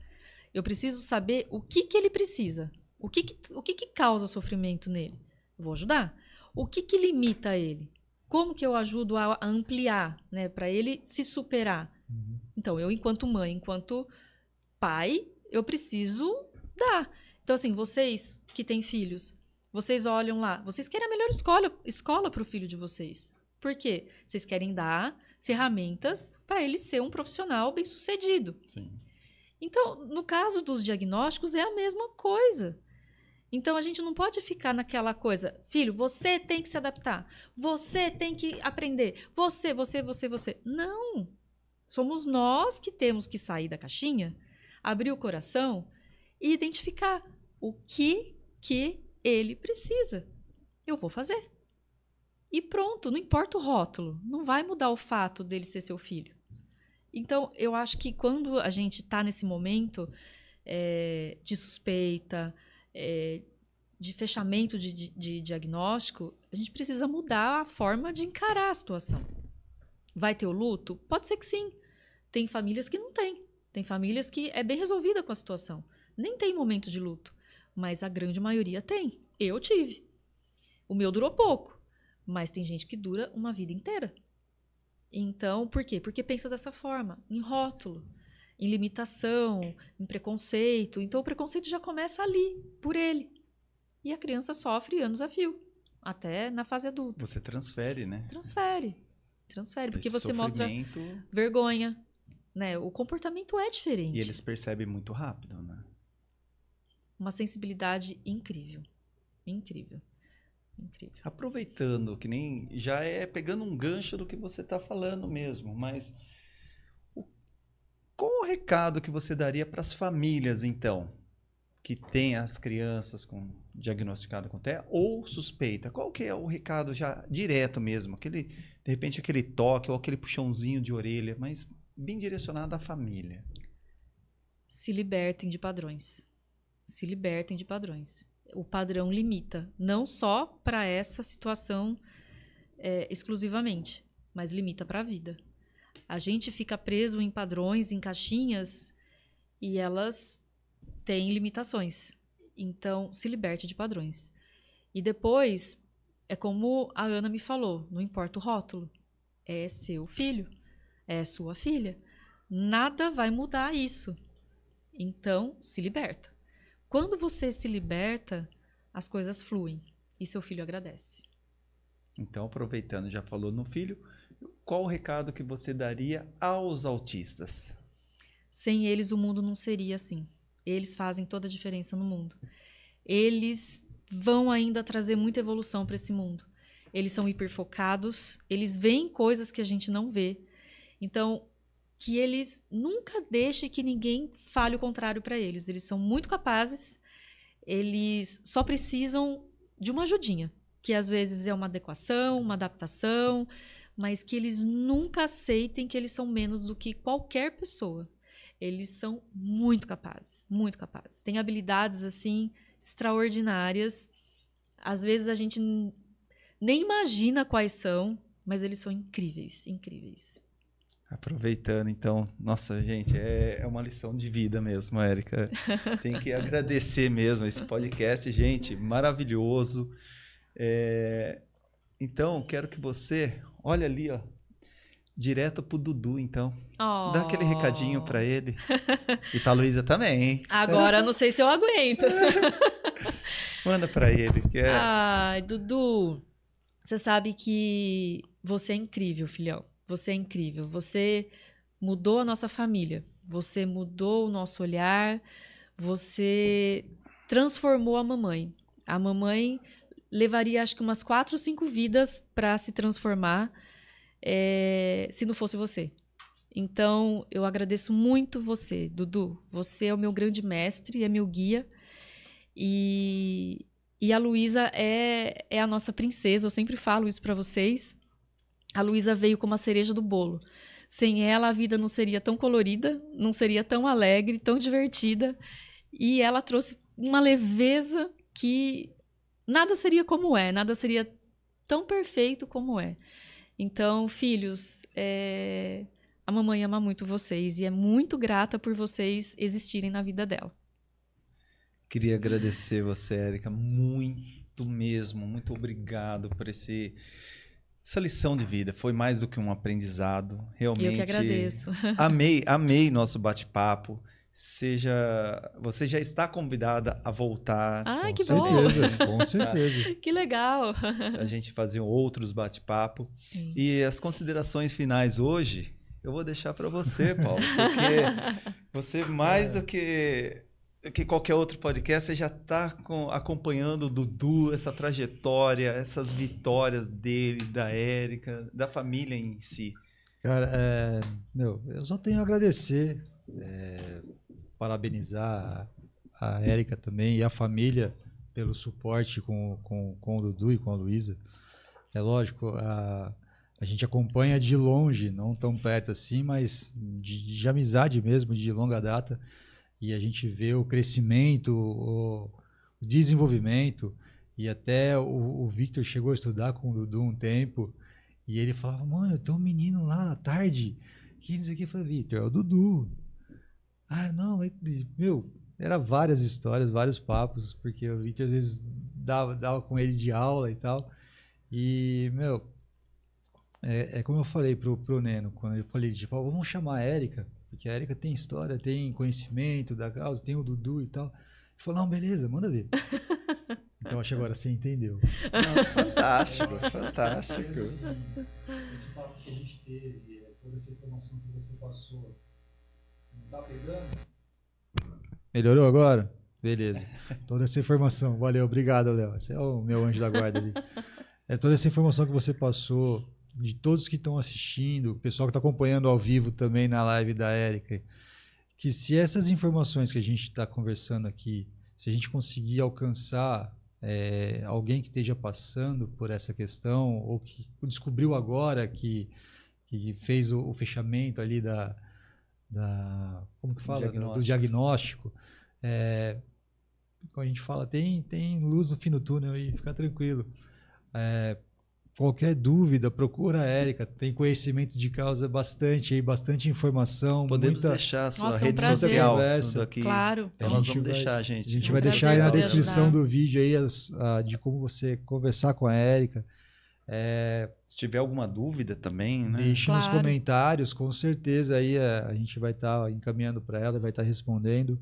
Eu preciso saber o que, que ele precisa. O que, que, o que, que causa sofrimento nele? vou ajudar. O que, que limita ele? Como que eu ajudo a ampliar, né, para ele se superar? Uhum. Então, eu, enquanto mãe, enquanto pai, eu preciso dar. Então, assim, vocês que têm filhos, vocês olham lá, vocês querem a melhor escola, escola para o filho de vocês. Por quê? Vocês querem dar ferramentas para ele ser um profissional bem-sucedido. Então, no caso dos diagnósticos, é a mesma coisa. Então a gente não pode ficar naquela coisa, filho, você tem que se adaptar, você tem que aprender, você, você, você, você. Não! Somos nós que temos que sair da caixinha, abrir o coração e identificar o que que ele precisa. Eu vou fazer. E pronto, não importa o rótulo, não vai mudar o fato dele ser seu filho. Então, eu acho que quando a gente está nesse momento é, de suspeita, é, de fechamento de, de, de diagnóstico, a gente precisa mudar a forma de encarar a situação. Vai ter o luto? Pode ser que sim. Tem famílias que não tem. Tem famílias que é bem resolvida com a situação. Nem tem momento de luto mas a grande maioria tem. Eu tive. O meu durou pouco, mas tem gente que dura uma vida inteira. Então, por quê? Porque pensa dessa forma, em rótulo, em limitação, em preconceito. Então, o preconceito já começa ali, por ele. E a criança sofre anos a fio, até na fase adulta. Você transfere, né? Transfere. Transfere, porque você mostra vergonha, né? O comportamento é diferente. E eles percebem muito rápido, né? uma sensibilidade incrível. Incrível. Incrível. Aproveitando, que nem já é pegando um gancho do que você está falando mesmo, mas o, qual o recado que você daria para as famílias, então, que têm as crianças com diagnosticado com TEA ou suspeita? Qual que é o recado já direto mesmo? Aquele, de repente, aquele toque ou aquele puxãozinho de orelha, mas bem direcionado à família. Se libertem de padrões se libertem de padrões. O padrão limita, não só para essa situação é, exclusivamente, mas limita para a vida. A gente fica preso em padrões, em caixinhas, e elas têm limitações. Então, se liberte de padrões. E depois, é como a Ana me falou: não importa o rótulo, é seu filho, é sua filha. Nada vai mudar isso. Então, se liberta. Quando você se liberta, as coisas fluem e seu filho agradece. Então, aproveitando, já falou no filho, qual o recado que você daria aos autistas? Sem eles, o mundo não seria assim. Eles fazem toda a diferença no mundo. Eles vão ainda trazer muita evolução para esse mundo. Eles são hiperfocados, eles veem coisas que a gente não vê. Então, que eles nunca deixem que ninguém fale o contrário para eles. Eles são muito capazes, eles só precisam de uma ajudinha, que às vezes é uma adequação, uma adaptação, mas que eles nunca aceitem que eles são menos do que qualquer pessoa. Eles são muito capazes, muito capazes. Têm habilidades assim extraordinárias. Às vezes a gente nem imagina quais são, mas eles são incríveis, incríveis. Aproveitando, então, nossa, gente, é, é uma lição de vida mesmo, Érica. Tem que agradecer mesmo esse podcast, gente, maravilhoso. É, então, quero que você, olha ali, ó, direto pro Dudu, então. Oh. Dá aquele recadinho para oh. ele. e pra Luísa também, hein? Agora é. não sei se eu aguento. Manda para ele. Que é... Ai, Dudu, você sabe que você é incrível, filhão. Você é incrível. Você mudou a nossa família. Você mudou o nosso olhar. Você transformou a mamãe. A mamãe levaria, acho que, umas quatro ou cinco vidas para se transformar é, se não fosse você. Então, eu agradeço muito você, Dudu. Você é o meu grande mestre, é meu guia. E, e a Luísa é, é a nossa princesa. Eu sempre falo isso para vocês a Luísa veio como a cereja do bolo. Sem ela, a vida não seria tão colorida, não seria tão alegre, tão divertida. E ela trouxe uma leveza que nada seria como é, nada seria tão perfeito como é. Então, filhos, é... a mamãe ama muito vocês e é muito grata por vocês existirem na vida dela. Queria agradecer você, Érica, muito mesmo, muito obrigado por esse essa lição de vida foi mais do que um aprendizado, realmente. Eu que agradeço. Amei, amei nosso bate-papo. Seja, você já está convidada a voltar. Ah, com que certeza, bom. com certeza. que legal. A gente fazia outros bate-papo. E as considerações finais hoje, eu vou deixar para você, Paulo, porque você mais é. do que que qualquer outro podcast, você já está acompanhando o Dudu, essa trajetória, essas vitórias dele, da Érica, da família em si. Cara, é, meu, eu só tenho a agradecer, é, parabenizar a Érica também e a família pelo suporte com, com, com o Dudu e com a Luísa. É lógico, a, a gente acompanha de longe, não tão perto assim, mas de, de amizade mesmo, de longa data e a gente vê o crescimento, o, desenvolvimento. E até o, o, Victor chegou a estudar com o Dudu um tempo. E ele falava, mano, eu tenho um menino lá na tarde. é eles aqui falou, Victor, é o Dudu. Ah, não, meu, era várias histórias, vários papos, porque o Victor às vezes dava, dava com ele de aula e tal. E, meu, é, é como eu falei pro, pro Neno, quando eu falei, tipo, vamos chamar a Érica porque a Erika tem história, tem conhecimento da causa, tem o Dudu e tal. Ele falou, não, beleza, manda ver. então acho que agora você entendeu. Não, fantástico, fantástico. Esse, esse papo que a gente teve, é, toda essa informação que você passou, não tá pegando? Melhorou agora? Beleza. Toda essa informação. Valeu, obrigado, Léo. Você é o meu anjo da guarda ali. É toda essa informação que você passou, de todos que estão assistindo, o pessoal que está acompanhando ao vivo também na live da Érica, que se essas informações que a gente está conversando aqui, se a gente conseguir alcançar é, alguém que esteja passando por essa questão ou que descobriu agora que, que fez o, o fechamento ali da, da como que fala diagnóstico. do diagnóstico é, como a gente fala tem tem luz no fim do túnel e fica tranquilo é, qualquer dúvida, procura a Érica. Tem conhecimento de causa bastante aí, bastante informação. Podemos muita... deixar a sua Nossa, é rede um social tudo aqui. Claro. Então nós vamos vai, deixar, gente. A gente um vai deixar aí na descrição ajudar. do vídeo aí as, a, de como você conversar com a Érica. É, Se tiver alguma dúvida também, né? Deixe claro. nos comentários, com certeza aí a, é, a gente vai estar tá encaminhando para ela, vai estar tá respondendo.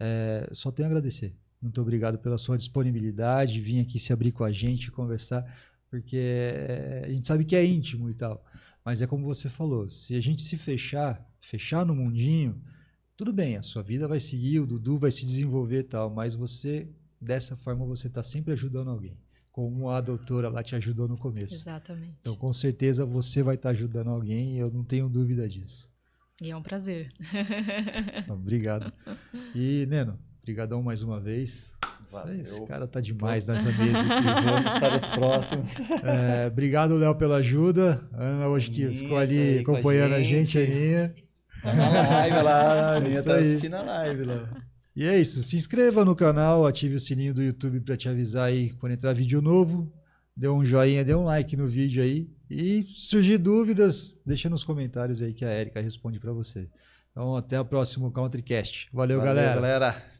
É, só tenho a agradecer. Muito obrigado pela sua disponibilidade, vir aqui se abrir com a gente, conversar porque eh, a gente sabe que é íntimo e tal. Mas é como você falou, se a gente se fechar, fechar no mundinho, tudo bem, a sua vida vai seguir, o Dudu vai se desenvolver e tal, mas você, dessa forma, você está sempre ajudando alguém. Como a doutora lá te ajudou no começo. Exatamente. Então, com certeza, você vai estar tá ajudando alguém e eu não tenho dúvida disso. E é um prazer. Obrigado. E, Neno, Obrigadão mais uma vez. Valeu. Esse cara tá demais nessa mesa. Vamos para os próximos. É, obrigado, Léo, pela ajuda. Ana, hoje que ficou ali acompanhando a gente, a gente Aninha. Tá na live lá, a é Aninha tá assistindo a live lá. E é isso. Se inscreva no canal, ative o sininho do YouTube para te avisar aí quando entrar vídeo novo. Dê um joinha, dê um like no vídeo aí. E surgir dúvidas, deixa nos comentários aí que a Erika responde para você. Então, até o próximo Countrycast. Valeu, Valeu galera. galera.